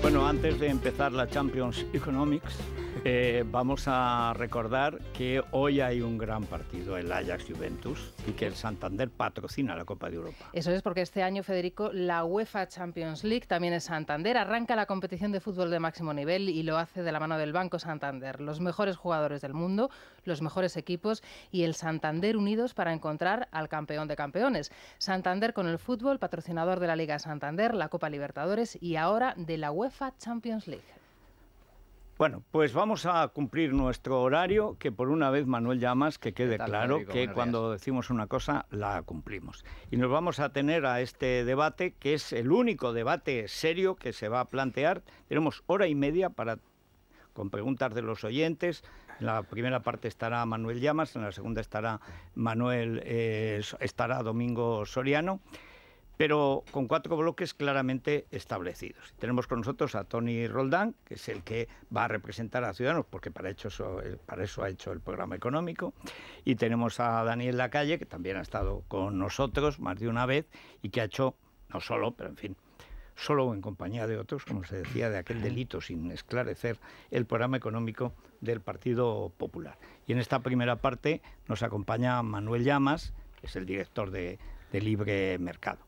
Bueno, antes de empezar la Champions Economics, eh, vamos a recordar que hoy hay un gran partido, el Ajax Juventus, y que el Santander patrocina la Copa de Europa. Eso es porque este año, Federico, la UEFA Champions League también es Santander. Arranca la competición de fútbol de máximo nivel y lo hace de la mano del Banco Santander. Los mejores jugadores del mundo, los mejores equipos y el Santander unidos para encontrar al campeón de campeones. Santander con el fútbol, patrocinador de la Liga Santander, la Copa Libertadores y ahora de la UEFA Champions League. Bueno, pues vamos a cumplir nuestro horario, que por una vez Manuel Llamas, que quede claro que cuando decimos una cosa la cumplimos. Y nos vamos a tener a este debate, que es el único debate serio que se va a plantear. Tenemos hora y media para con preguntas de los oyentes. En la primera parte estará Manuel Llamas, en la segunda estará Manuel, eh, estará Domingo Soriano pero con cuatro bloques claramente establecidos. Tenemos con nosotros a Tony Roldán, que es el que va a representar a Ciudadanos, porque eh, para, eso, ha hecho el programa económico, y tenemos a Daniel Lacalle, que también ha estado con nosotros más de una vez y que ha hecho, no solo, pero en fin, solo en compañía de otros, como se decía, de aquel delito sin esclarecer el programa económico del Partido Popular. Y en esta primera parte nos acompaña Manuel Llamas, que es el director de Libre Mercado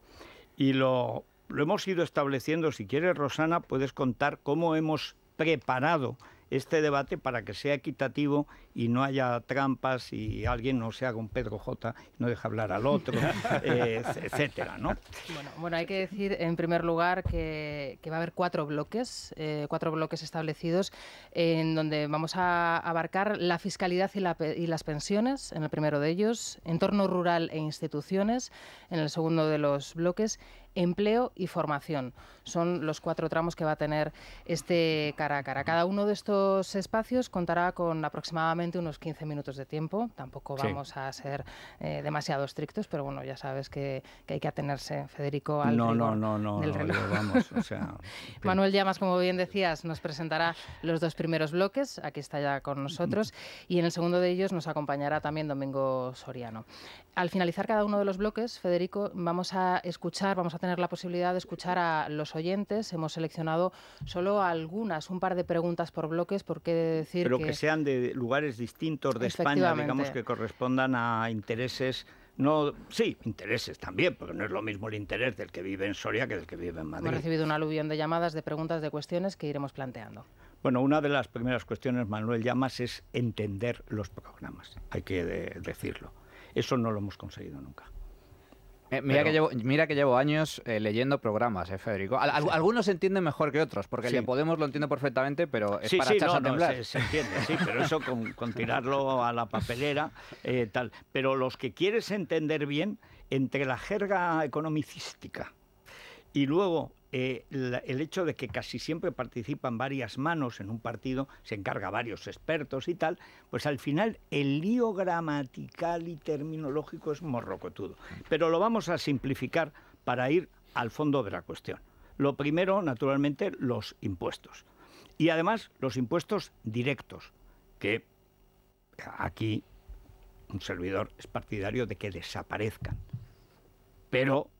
y lo, lo hemos ido estableciendo. Si quieres, Rosana, puedes contar cómo hemos preparado este debate para que sea equitativo y no haya trampas y alguien no se haga un Pedro J, no deja hablar al otro, eh, etcétera, ¿no? Bueno, bueno, hay que decir en primer lugar que, que va a haber cuatro bloques, eh, cuatro bloques establecidos en donde vamos a abarcar la fiscalidad y, la, y las pensiones en el primero de ellos, entorno rural e instituciones en el segundo de los bloques empleo y formación. Son los cuatro tramos que va a tener este cara a cara. Cada uno de estos espacios contará con aproximadamente unos 15 minutos de tiempo. Tampoco vamos a ser eh, demasiado estrictos, pero bueno, ya sabes que, que hay que atenerse, Federico, al no, no, no, no, reloj. vamos, o sea, Manuel Llamas, como bien decías, nos presentará los dos primeros bloques. Aquí está ya con nosotros. Mm. Y en el segundo de ellos nos acompañará también Domingo Soriano. Al finalizar cada uno de los bloques, Federico, vamos a escuchar, vamos a tener la posibilidad de escuchar a los oyentes. Hemos seleccionado solo algunas, un par de preguntas por bloques, porque decir Pero que, sean de lugares distintos de España, digamos que correspondan a intereses no, sí, intereses también, porque no es lo mismo el interés del que vive en Soria que del que vive en Madrid. Hemos recibido un aluvión de llamadas, de preguntas, de cuestiones que iremos planteando. Bueno, una de las primeras cuestiones, Manuel Llamas, es entender los programas, hay que decirlo. Eso no lo hemos conseguido nunca. Eh, mira, que llevo, años eh, leyendo programas, eh, Federico. algunos se entienden mejor que otros, porque el de Podemos lo entiendo perfectamente, pero es para echarse a temblar. se, entiende, sí, pero eso con, tirarlo a la papelera, tal. Pero los que quieres entender bien, entre la jerga economicística y luego eh, el hecho de que casi siempre participan varias manos en un partido, se encarga varios expertos y tal, pues al final el lío gramatical y terminológico es morrocotudo. Pero lo vamos a simplificar para ir al fondo de la cuestión. Lo primero, naturalmente, los impuestos. Y además los impuestos directos, que aquí un servidor es partidario de que desaparezcan. Pero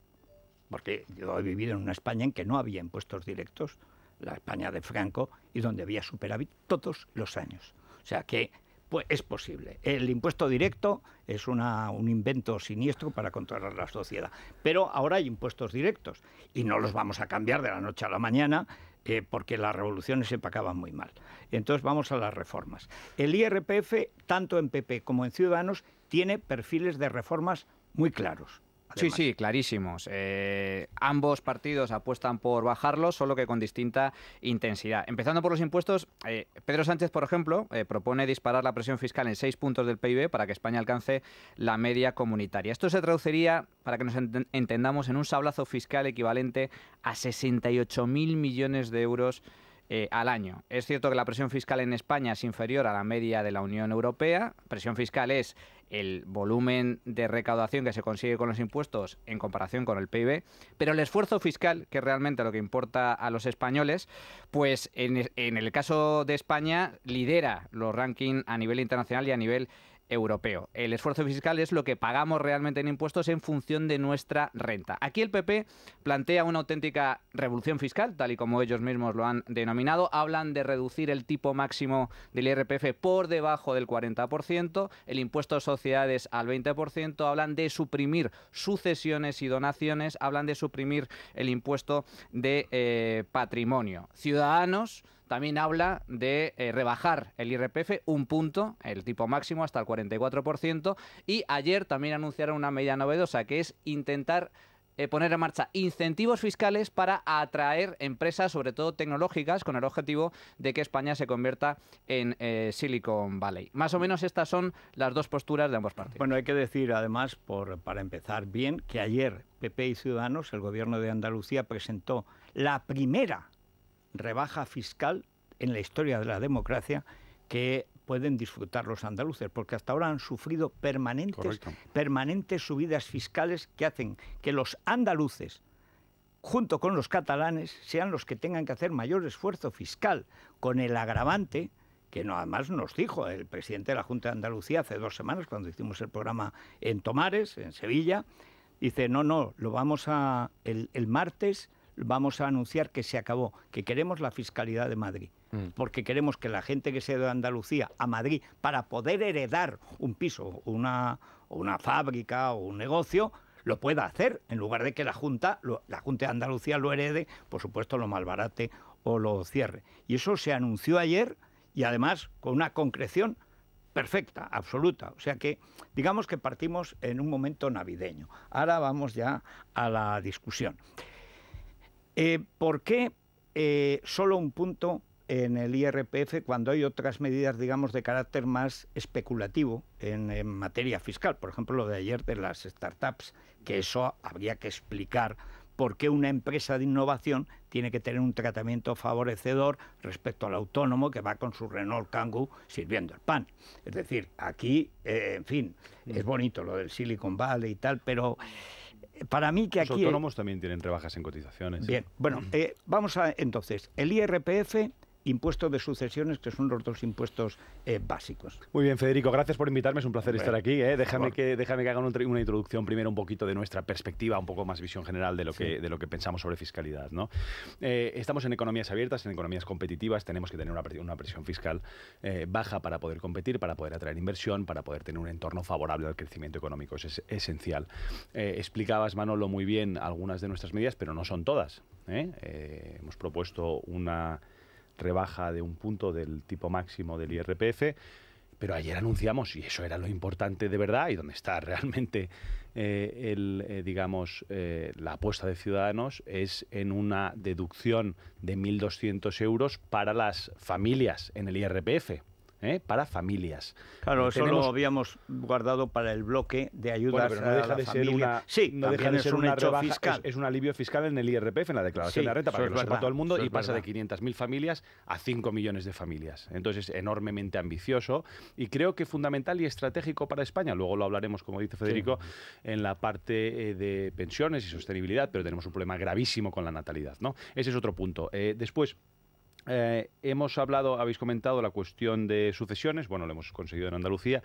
porque yo he vivido en una España en que no había impuestos directos, la España de Franco, y donde había superávit todos los años. O sea que pues, es posible. El impuesto directo es un invento siniestro para controlar la sociedad, pero ahora hay impuestos directos y no los vamos a cambiar de la noche a la mañana. Eh, porque las revoluciones se pagaban muy mal. Entonces vamos a las reformas. El IRPF, tanto en PP como en Ciudadanos, tiene perfiles de reformas muy claros. Sí, sí, clarísimos. Eh, ambos partidos apuestan por bajarlo, solo que con distinta intensidad. Empezando por los impuestos, eh, Pedro Sánchez, por ejemplo, eh, propone disparar la presión fiscal en seis puntos del PIB para que España alcance la media comunitaria. Esto se traduciría, para que nos entendamos, en un sablazo fiscal equivalente a 68.000 millones de euros. al año. Es cierto que la presión fiscal en España es inferior a la media de la Unión Europea. Presión fiscal es el volumen de recaudación que se consigue con los impuestos en comparación con el PIB, pero el esfuerzo fiscal, que es realmente lo que importa a los españoles, pues en, en el caso de España lidera los rankings a nivel internacional y a nivel europeo. El esfuerzo fiscal es lo que pagamos realmente en impuestos en función de nuestra renta. Aquí el PP plantea una auténtica revolución fiscal, tal y como ellos mismos lo han denominado. Hablan de reducir el tipo máximo del IRPF por debajo del 40%, el impuesto a sociedades al 20%, hablan de suprimir sucesiones y donaciones, hablan de suprimir el impuesto de eh, patrimonio. Ciudadanos también habla de eh, rebajar el IRPF un punto, el tipo máximo hasta el 44%, y ayer también anunciaron una medida novedosa que es intentar eh, poner en marcha incentivos fiscales para atraer empresas, sobre todo tecnológicas, con el objetivo de que España se convierta en eh, Silicon Valley. Más o menos estas son las dos posturas de ambos partidos. Bueno, hay que decir además, por, para empezar bien, que ayer PP y Ciudadanos, el gobierno de Andalucía, presentó la primera rebaja fiscal en la historia de la democracia que pueden disfrutar los andaluces, porque hasta ahora han sufrido permanentes, permanentes subidas fiscales que hacen que los andaluces, junto con los catalanes, sean los que tengan que hacer mayor esfuerzo fiscal, con el agravante que no, además nos dijo el presidente de la Junta de Andalucía hace dos semanas, cuando hicimos el programa en Tomares, en Sevilla, dice, no, no, lo vamos a... el martes vamos a anunciar que se acabó, que queremos la fiscalidad de Madrid, mm. porque queremos que la gente que se de Andalucía a Madrid para poder heredar un piso, una, una fábrica o un negocio, lo pueda hacer, en lugar de que la Junta, la Junta de Andalucía lo herede, por supuesto lo malbarate o lo cierre. Y eso se anunció ayer y además con una concreción perfecta, absoluta. O sea que digamos que partimos en un momento navideño. Ahora vamos ya a la discusión. Eh, ¿Por qué eh, solo un punto en el IRPF cuando hay otras medidas, digamos, de carácter más especulativo en, materia fiscal? Por ejemplo, lo de ayer de las startups, que eso habría que explicar por qué una empresa de innovación tiene que tener un tratamiento favorecedor respecto al autónomo que va con su Renault Kangoo sirviendo el pan. Es decir, aquí, eh, en fin, es mm. bonito lo del Silicon Valley y tal, pero... Para mí que aquí... Los autónomos también tienen rebajas en cotizaciones. Bien, bueno, eh, vamos a entonces, el IRPF impuestos de sucesiones, que son los dos impuestos eh, básicos. Muy bien, Federico, gracias por invitarme, es un placer estar aquí. Eh. Déjame, que, déjame que hagan una introducción primero un poquito de nuestra perspectiva, un poco más visión general de lo, que, de lo que pensamos sobre fiscalidad. ¿no? Eh, estamos en economías abiertas, en economías competitivas, tenemos que tener una, una presión fiscal baja para poder competir, para poder atraer inversión, para poder tener un entorno favorable al crecimiento económico, eso es esencial. explicabas, Manolo, muy bien algunas de nuestras medidas, pero no son todas. hemos propuesto una rebaja de un punto del tipo máximo del IRPF. Pero ayer anunciamos, y eso era lo importante de verdad, y donde está realmente eh, el, eh, digamos, eh, la apuesta de Ciudadanos, es en una deducción de 1.200 euros para las familias en el IRPF, ¿eh? para familias. Claro, eso lo habíamos guardado para el bloque de ayudas a la familia. sí, no deja un hecho fiscal. Es, un alivio fiscal en el IRPF, en la declaración de la renta, para que lo todo el mundo, y pasa de 500.000 familias a 5 millones de familias. Entonces es enormemente ambicioso y creo que fundamental y estratégico para España. Luego lo hablaremos, como dice Federico, en la parte eh, de pensiones y sostenibilidad, pero tenemos un problema gravísimo con la natalidad. ¿no? Ese es otro punto. Eh, después, eh, hemos hablado, habéis comentado la cuestión de sucesiones, bueno, lo hemos conseguido en Andalucía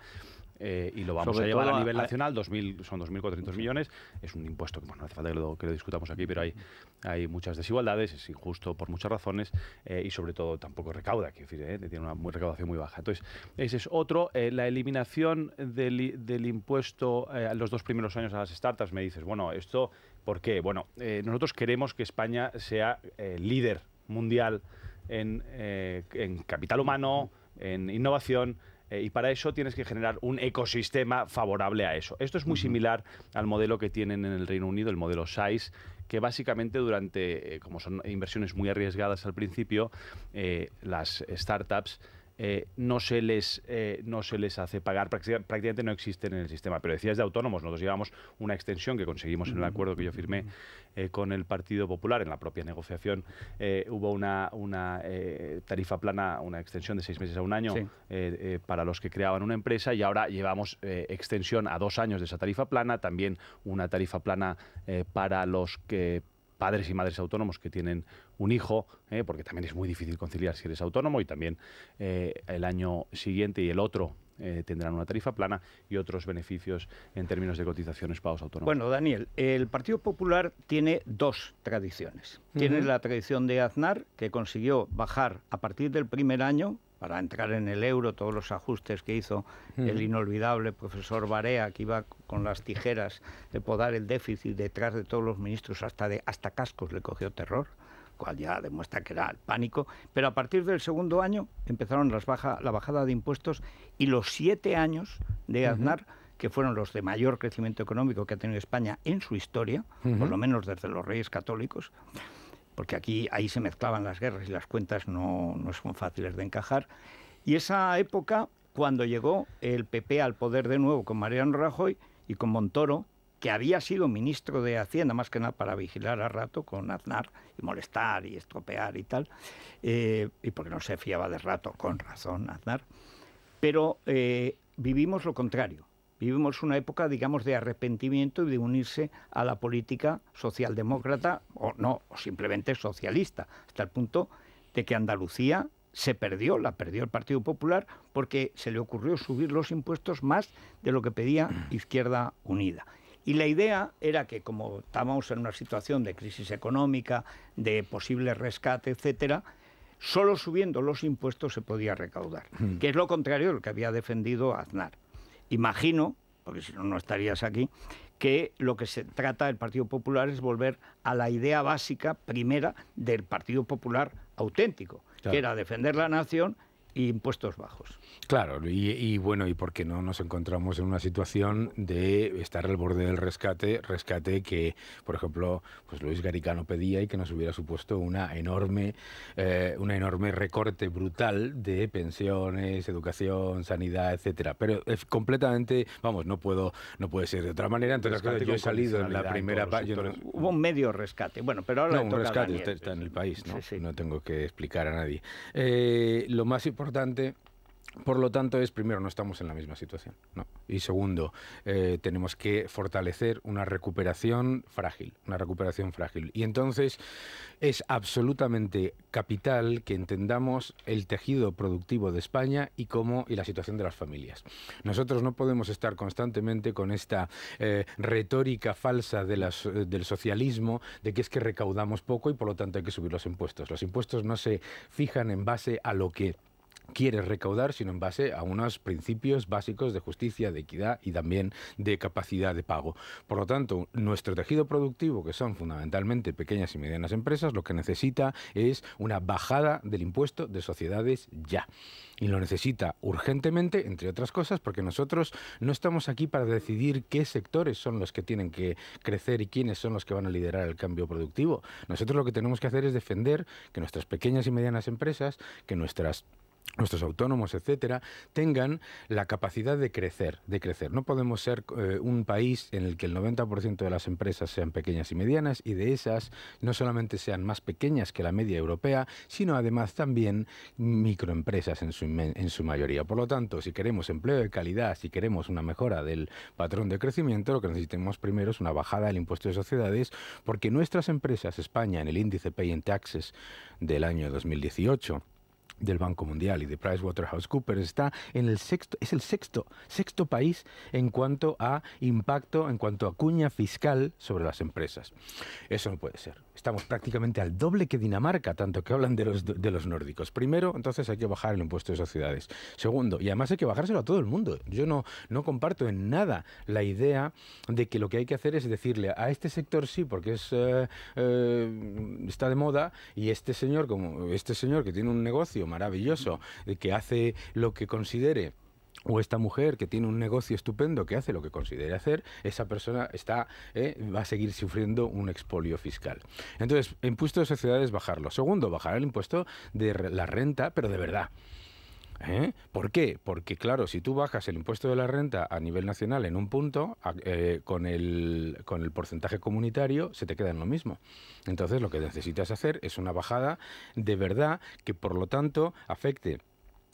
eh, y lo vamos a llevar a nivel nacional, 2000, son 2.400 millones, es un impuesto que no hace falta que lo, que lo discutamos aquí, pero hay, hay muchas desigualdades, es injusto por muchas razones eh, y sobre todo tampoco recauda, que tiene una recaudación muy baja. Entonces, ese es otro, la eliminación del, impuesto los dos primeros años a las startups, me dices, bueno, esto, ¿por qué? Bueno, nosotros queremos que España sea líder mundial eh, en, capital humano, en innovación, eh, y para eso tienes que generar un ecosistema favorable a eso. Esto es muy similar al modelo que tienen en el Reino Unido, el modelo SAIS, que básicamente durante, eh, como son inversiones muy arriesgadas al principio, las startups eh, no, se les, eh, no se les hace pagar, prácticamente no existen en el sistema. Pero decías de autónomos, nosotros llevamos una extensión que conseguimos en el acuerdo que yo firmé eh, con el Partido Popular, en la propia negociación hubo una, una tarifa plana, una extensión de seis meses a un año para los que creaban una empresa y ahora llevamos extensión a dos años de esa tarifa plana, también una tarifa plana para los que padres y madres autónomos que tienen un hijo, eh, porque también es muy difícil conciliar si eres autónomo y también eh, el año siguiente y el otro eh, tendrán una tarifa plana y otros beneficios en términos de cotizaciones pagos autónomos. Bueno, Daniel, el Partido Popular tiene dos tradiciones. Tiene la tradición de Aznar, que consiguió bajar a partir del primer año para entrar en el euro, todos los ajustes que hizo el inolvidable profesor Barea, que iba con las tijeras de podar el déficit detrás de todos los ministros, hasta, de, hasta cascos le cogió terror cual ya demuestra que era el pánico, pero a partir del segundo año empezaron las la bajada de impuestos y los siete años de Aznar, que fueron los de mayor crecimiento económico que ha tenido España en su historia, por lo menos desde los Reyes Católicos, porque aquí ahí se mezclaban las guerras y las cuentas no, no son fáciles de encajar. Y esa época, cuando llegó el PP al poder de nuevo con Mariano Rajoy y con Montoro, que había sido ministro de Hacienda, más que nada para vigilar a rato con Aznar y molestar y estropear y tal, eh, y porque no se fiaba de rato, con razón Aznar, pero eh, vivimos lo contrario. Vivimos una época, digamos, de arrepentimiento y de unirse a la política socialdemócrata o no, simplemente socialista, hasta el punto de que Andalucía se perdió, la perdió el Partido Popular porque se le ocurrió subir los impuestos más de lo que pedía Izquierda Unida. Y la idea era que como estábamos en una situación de crisis económica, de posible rescate, etcétera, solo subiendo los impuestos se podía recaudar, mm. que es lo contrario de lo que había defendido Aznar. Imagino, porque si no, no estarías aquí, que lo que se trata del Partido Popular es volver a la idea básica primera del Partido Popular auténtico, que era defender la nación y impuestos bajos. Claro, y, bueno, y por qué no nos encontramos en una situación de estar al borde del rescate, rescate que, por ejemplo, pues Luis Garicano pedía y que nos hubiera supuesto una enorme, eh, una enorme recorte brutal de pensiones, educación, sanidad, etcétera. Pero es completamente, vamos, no puedo, no puede ser de otra manera. Entonces, yo he salido en la primera hubo un medio rescate. Bueno, pero ahora le toca rescate está en el país, ¿no? tengo que explicar a nadie. Eh, lo más importante. Por lo tanto, es primero, no estamos en la misma situación. Y segundo, eh, tenemos que fortalecer una recuperación frágil, una recuperación frágil. Y entonces es absolutamente capital que entendamos el tejido productivo de España y cómo y la situación de las familias. Nosotros no podemos estar constantemente con esta eh, retórica falsa eh, del socialismo de que es que recaudamos poco y por lo tanto hay que subir los impuestos. Los impuestos no se fijan en base a lo que quiere recaudar, sino en base a unos principios básicos de justicia, de equidad y también de capacidad de pago. Por lo tanto, nuestro tejido productivo, que son fundamentalmente pequeñas y medianas empresas, lo que necesita es una bajada del impuesto de sociedades ya. Y lo necesita urgentemente, entre otras cosas, porque nosotros no estamos aquí para decidir qué sectores son los que tienen que crecer y quiénes son los que van a liderar el cambio productivo. Nosotros lo que tenemos que hacer es defender que nuestras pequeñas y medianas empresas, que nuestras nuestros autónomos, etcétera, tengan la capacidad de crecer, de crecer. No podemos ser eh, un país en el que el 90% de las empresas sean pequeñas y medianas y de esas no solamente sean más pequeñas que la media europea, sino además también microempresas en su, en su mayoría. Por lo tanto, si queremos empleo de calidad, si queremos una mejora del patrón de crecimiento, lo que necesitamos primero es una bajada del impuesto de sociedades, porque nuestras empresas, España, en el índice Pay and Taxes del año 2018, del Banco Mundial y de PricewaterhouseCoopers está en el sexto, es el sexto, sexto país en cuanto a impacto, en cuanto a cuña fiscal sobre las empresas. Eso no puede ser. Estamos prácticamente al doble que Dinamarca, tanto que hablan de los, de los nórdicos. Primero, entonces hay que bajar el impuesto de sociedades. Segundo, y además hay que bajárselo a todo el mundo. Yo no, no comparto en nada la idea de que lo que hay que hacer es decirle a este sector sí, porque es, eh, eh, está de moda, y este señor, como este señor que tiene un negocio maravilloso, eh, que hace lo que considere o esta mujer que tiene un negocio estupendo que hace lo que considere hacer, esa persona está, eh, va a seguir sufriendo un expolio fiscal. Entonces, impuesto de sociedades, bajarlo. Segundo, bajar el impuesto de la renta, pero de verdad. ¿Eh? ¿Por qué? Porque claro, si tú bajas el impuesto de la renta a nivel nacional en un punto, eh, con, el, con el porcentaje comunitario se te queda en lo mismo. Entonces lo que necesitas hacer es una bajada de verdad que por lo tanto afecte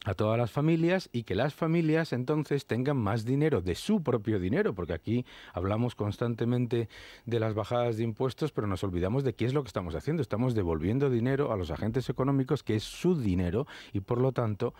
a todas las familias y que las familias entonces tengan más dinero, de su propio dinero, porque aquí hablamos constantemente de las bajadas de impuestos, pero nos olvidamos de qué es lo que estamos haciendo. Estamos devolviendo dinero a los agentes económicos, que es su dinero, y por lo tanto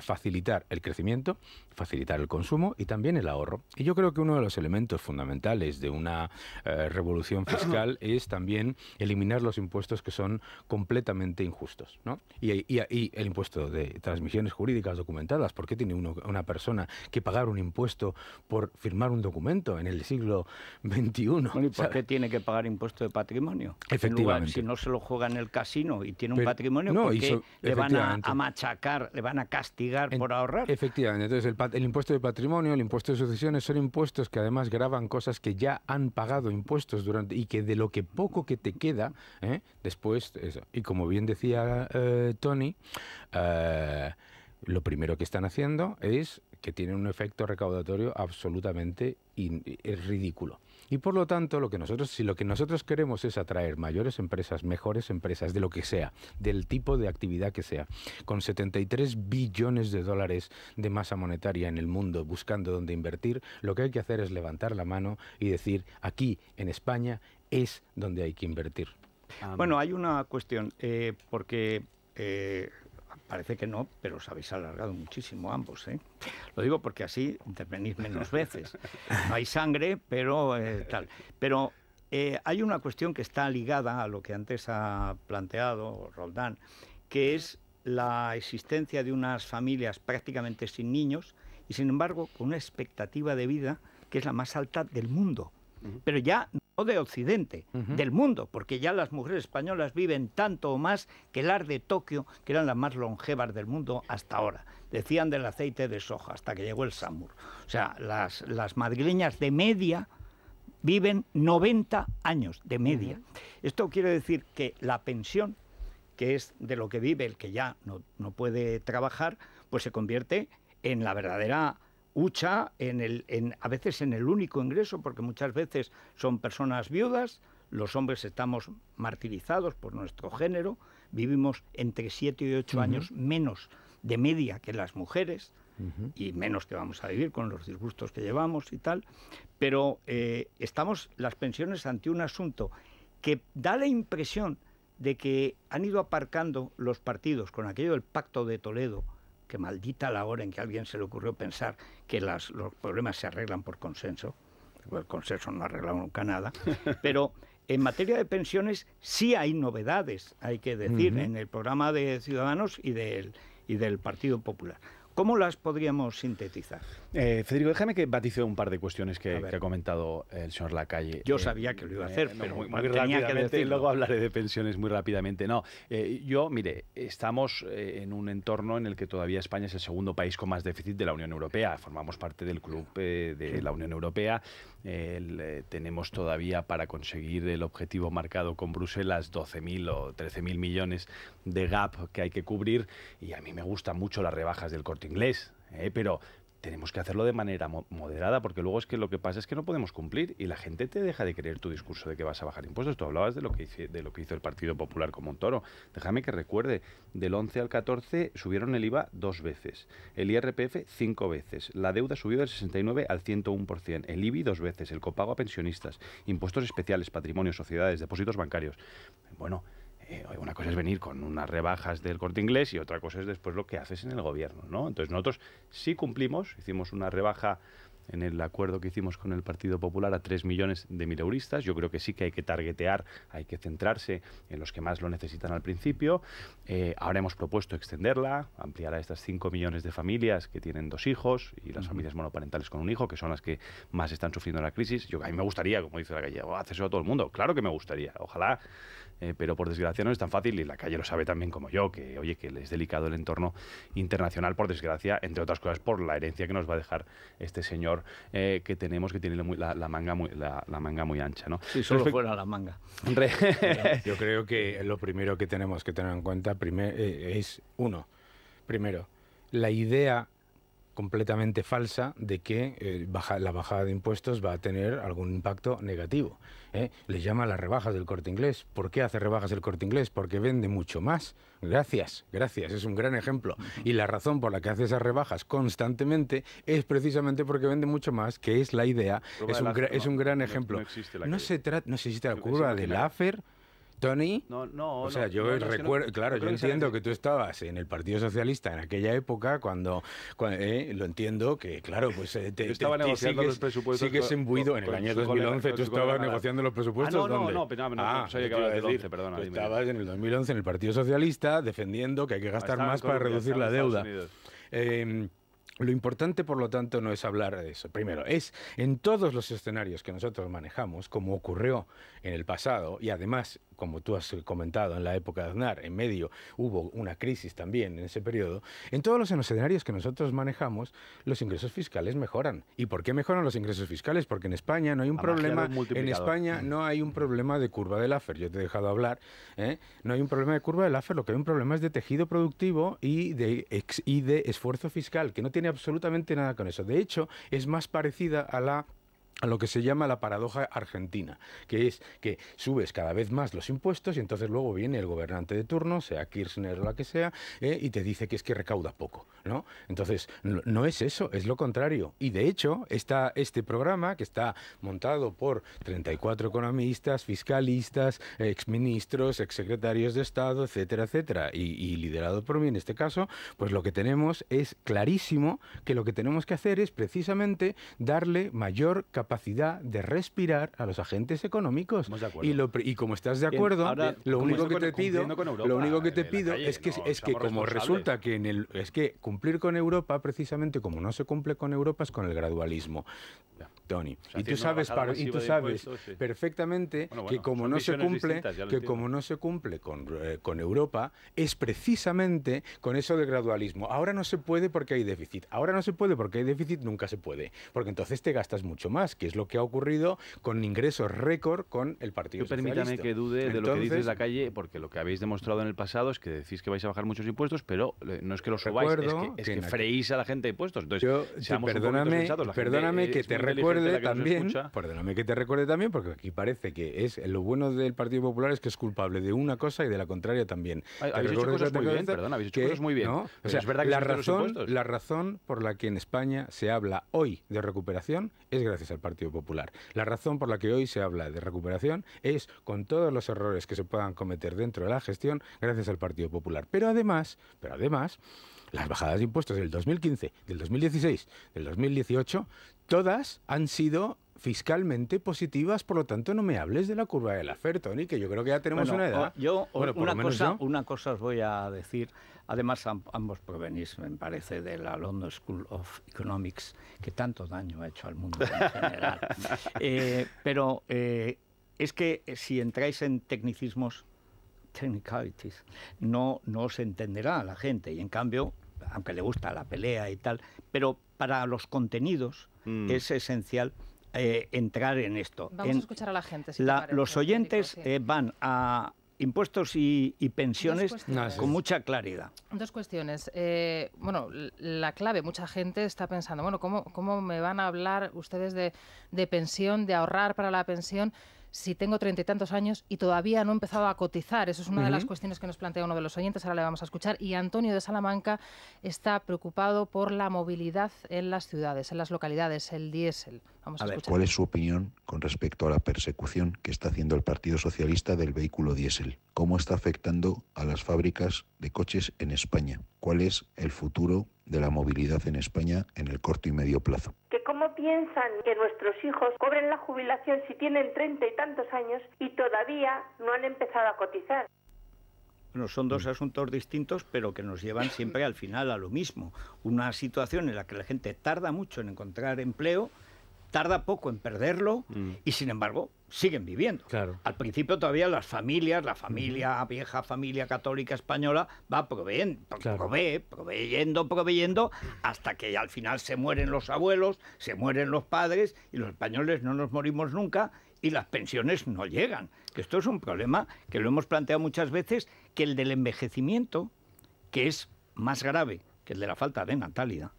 facilitar el crecimiento, facilitar el consumo y también el ahorro. Y yo creo que uno de los elementos fundamentales de una eh, revolución fiscal es también eliminar los impuestos que son completamente injustos, y, ahí y el impuesto de transmisión jurídicas documentadas. ¿Por qué tiene una persona que pagar un impuesto por firmar un documento en el siglo XXI? por qué tiene que pagar impuesto de patrimonio? Efectivamente. si no se lo juega en el casino y tiene un patrimonio, ¿por qué le van a, machacar, le van a castigar por ahorrar? Efectivamente. Entonces, el, impuesto de patrimonio, el impuesto de sucesiones son impuestos que además graban cosas que ya han pagado impuestos durante y que de lo que poco que te queda, ¿eh? después, y como bien decía eh, Tony, eh, lo primero que están haciendo es que tienen un efecto recaudatorio absolutamente ridículo. Y por lo tanto, lo que nosotros, si lo que nosotros queremos es atraer mayores empresas, mejores empresas, de lo que sea, del tipo de actividad que sea, con 73 billones de dólares de masa monetaria en el mundo buscando dónde invertir, lo que hay que hacer es levantar la mano y decir, aquí en España es donde hay que invertir. Bueno, hay una cuestión, eh, porque eh, Parece que no, pero os habéis alargado muchísimo ambos. ¿eh? Lo digo porque así intervenís menos veces. hay sangre, pero eh, tal. Pero eh, hay una cuestión que está ligada a lo que antes ha planteado Roldán, que es la existencia de unas familias prácticamente sin niños y sin embargo con una expectativa de vida que es la más alta del mundo. Pero ya o de Occidente, del mundo, porque ya las mujeres españolas viven tanto o más que las de Tokio, que eran las más longevas del mundo hasta ahora. Decían del aceite de soja, hasta que llegó el Samur. O sea, las, madrileñas de media viven 90 años de media. Esto quiere decir que la pensión, que es de lo que vive el que ya no puede trabajar, pues se convierte en la verdadera hucha en el, a veces en el único ingreso, porque muchas veces son personas viudas, los hombres estamos martirizados por nuestro género, vivimos entre 7 y 8 años menos de media que las mujeres y menos que vamos a vivir con los disgustos que llevamos y tal, pero eh, estamos las pensiones ante un asunto que da la impresión de que han ido aparcando los partidos con aquello del pacto de Toledo, maldita la hora en que a alguien se le ocurrió pensar que los problemas se arreglan por consenso, el consenso no ha nunca nada, pero en materia de pensiones sí hay novedades, hay que decir, en el programa de Ciudadanos y y del Partido Popular. ¿Cómo las podríamos sintetizar? Eh, Federico, déjame que batice un par de cuestiones que, ha comentado el señor Lacalle. Yo eh, sabía que lo iba a hacer, eh, pero muy, rápidamente, y luego hablaré de pensiones muy rápidamente. No, yo, mire, estamos en un entorno en el que todavía España es el segundo país con más déficit de la Unión Europea. Formamos parte del club de la Unión Europea eh, tenemos todavía para conseguir el objetivo marcado con Bruselas 12.000 o 13.000 millones de gap que hay que cubrir y a mí me gustan mucho las rebajas del corte inglés. Eh, pero, tenemos que hacerlo de manera moderada, porque luego es que lo que pasa es que no podemos cumplir y la gente te deja de creer tu discurso de que vas a bajar impuestos. Tú hablabas de lo que, de lo que hizo el Partido Popular como un toro. Déjame que recuerde, del 11 al 14 subieron el IVA dos veces, el IRPF cinco veces, la deuda subió del 69 al 101%, el IBI dos veces, el copago a pensionistas, impuestos especiales, patrimonio, sociedades, depósitos bancarios. Bueno, eh, una cosa es venir con unas rebajas del corte inglés y otra cosa es después lo que haces en el gobierno, ¿no? Entonces nosotros sí cumplimos, hicimos una rebaja en el acuerdo que hicimos con el Partido Popular a 3 millones de mileuristas. Yo creo que sí que hay que targetear, hay que centrarse en los que más lo necesitan al principio. Eh, ahora hemos propuesto extenderla, ampliar a estas 5 millones de familias que tienen dos hijos y las familias monoparentales con un hijo, que son las que más están sufriendo la crisis. Yo, a mí me gustaría, como dice la gallega, oh, hacer eso a todo el mundo. Claro que me gustaría. Ojalá eh, pero por desgracia no es tan fácil y la calle lo sabe también como yo, que oye, que es delicado el entorno internacional, por desgracia, entre otras cosas por la herencia que nos va a dejar este señor eh, que tenemos, que tiene la, manga, muy, la, manga muy ancha. ¿no? Si solo fuera la manga. yo creo que lo primero que tenemos que tener en cuenta eh, es, uno, primero, la idea completamente falsa de que eh, la bajada de impuestos va a tener algún impacto negativo. ¿eh? Le llama las rebajas del corte inglés. ¿Por qué hace rebajas el corte inglés? Porque vende mucho más. Gracias, gracias, es un gran ejemplo. Y la razón por la que hace esas rebajas constantemente es precisamente porque vende mucho más, que es la idea. Es un, es un, gran ejemplo. No, se trata, no se existe la curva del AFER. Tony, no, no, o sea, yo recuerdo, claro, yo entiendo que tú estabas en el Partido Socialista en aquella época cuando, eh, lo entiendo que, claro, pues eh, te, estaba negociando los presupuestos, sigues en el año 2011, tú estabas negociando los presupuestos. Ah, no, no, no, no, ah, sabía que de estabas en el 2011 en el Partido Socialista defendiendo que hay que gastar más para reducir la deuda. Em, lo importante, por lo tanto, no es hablar de eso. Primero, es en todos los escenarios que nosotros manejamos, como ocurrió en el pasado, y además como tú has comentado, en la época de Aznar, en medio hubo una crisis también en ese periodo, en todos los escenarios que nosotros manejamos, los ingresos fiscales mejoran. ¿Y por qué mejoran los ingresos fiscales? Porque en España no hay un problema, en España mm. no hay un problema de curva del afer. yo te he dejado hablar, ¿eh? no hay un problema de curva del afer, lo que hay un problema es de tejido productivo y de esfuerzo fiscal, que no tiene absolutamente nada con eso. De hecho, es más parecida a la a lo que se llama la paradoja argentina, que es que subes cada vez más los impuestos y entonces luego viene el gobernante de turno, sea Kirchner o la que sea, eh, y te dice que es que recauda poco, ¿no? Entonces, no, es eso, es lo contrario. Y de hecho, está este programa que está montado por 34 economistas, fiscalistas, exministros, exsecretarios de Estado, etcétera, etcétera, y liderado por mí en este caso, pues lo que tenemos es clarísimo que lo que tenemos que hacer es precisamente darle mayor capacidad de respirar a los agentes económicos. Y, y, como estás de acuerdo, lo, único que te pido, lo único que te pido, es que, es que como resulta que en el, es que cumplir con Europa, precisamente como no se cumple con Europa, es con el gradualismo. Tony. y tú sabes, para, y tú sabes perfectamente que como no se cumple, que como no eh, se cumple con, Europa, es precisamente con eso del gradualismo. Ahora no se puede porque hay déficit. Ahora no se puede porque hay déficit, nunca se puede. Porque entonces te gastas mucho más, que es lo que ha ocurrido con ingresos récord con el Partido Yo Permítame que dude de lo que dices la calle, porque lo que habéis demostrado en el pasado es que decís que vais a bajar muchos impuestos, pero eh, no es que los subáis, es que, freís a la gente de impuestos. perdóname, que te recuerdo también, perdóname que te recuerde también, porque aquí parece que es lo bueno del Partido Popular es que es culpable de una cosa y de la contraria también. hecho cosas muy bien, perdón, habéis hecho cosas muy bien. la razón, la razón por la que en España se habla hoy de recuperación es gracias al Partido Popular. La razón por la que hoy se habla de recuperación es con todos los errores que se puedan cometer dentro de la gestión gracias al Partido Popular. Pero además, pero además las bajadas de impuestos del 2015, del 2016, del 2018, todas han sido fiscalmente positivas, por lo tanto no me hables de la curva de la Tony, que yo creo que ya tenemos una edad. yo, una, cosa, una cosa os voy a decir, además ambos provenís, me parece, de la London School of Economics, que tanto daño ha hecho al mundo en general. Eh, pero eh, es que eh, si entráis en tecnicismos, technicalities, no, no entenderá la gente y en cambio aunque le gusta la pelea y tal, pero para los contenidos mm. es esencial eh, entrar en esto. Vamos a escuchar a la gente. los oyentes eh, van a impuestos y, pensiones con mucha claridad. Dos cuestiones. Eh, bueno, la clave, mucha gente está pensando, bueno, ¿cómo, cómo me van a hablar ustedes de, de pensión, de ahorrar para la pensión? si tengo treinta y tantos años y todavía no he empezado a cotizar? Eso es una de las cuestiones que nos plantea uno de los oyentes, ahora le vamos a escuchar. Y Antonio de Salamanca está preocupado por la movilidad en las ciudades, en las localidades, el diésel. Vamos a, ver, ¿cuál es su opinión con respecto a la persecución que está haciendo el Partido Socialista del vehículo diésel? ¿Cómo está afectando a las fábricas de coches en España? ¿Cuál es el futuro de la movilidad en España en el corto y medio plazo. ¿Que ¿Cómo piensan que nuestros hijos cobren la jubilación si tienen treinta y tantos años y todavía no han empezado a cotizar? Bueno, son dos asuntos distintos, pero que nos llevan siempre al final a lo mismo. Una situación en la que la gente tarda mucho en encontrar empleo, tarda poco en perderlo mm. y, sin embargo, siguen viviendo. Al principio todavía las familias, la familia vieja, familia católica española, va proveyendo, proveyendo, proveyendo, hasta que al final se mueren los abuelos, se mueren los padres y los españoles no nos morimos nunca y las pensiones no llegan. Que esto es un problema que lo hemos planteado muchas veces, que el del envejecimiento, que es más grave que el de la falta de natalidad.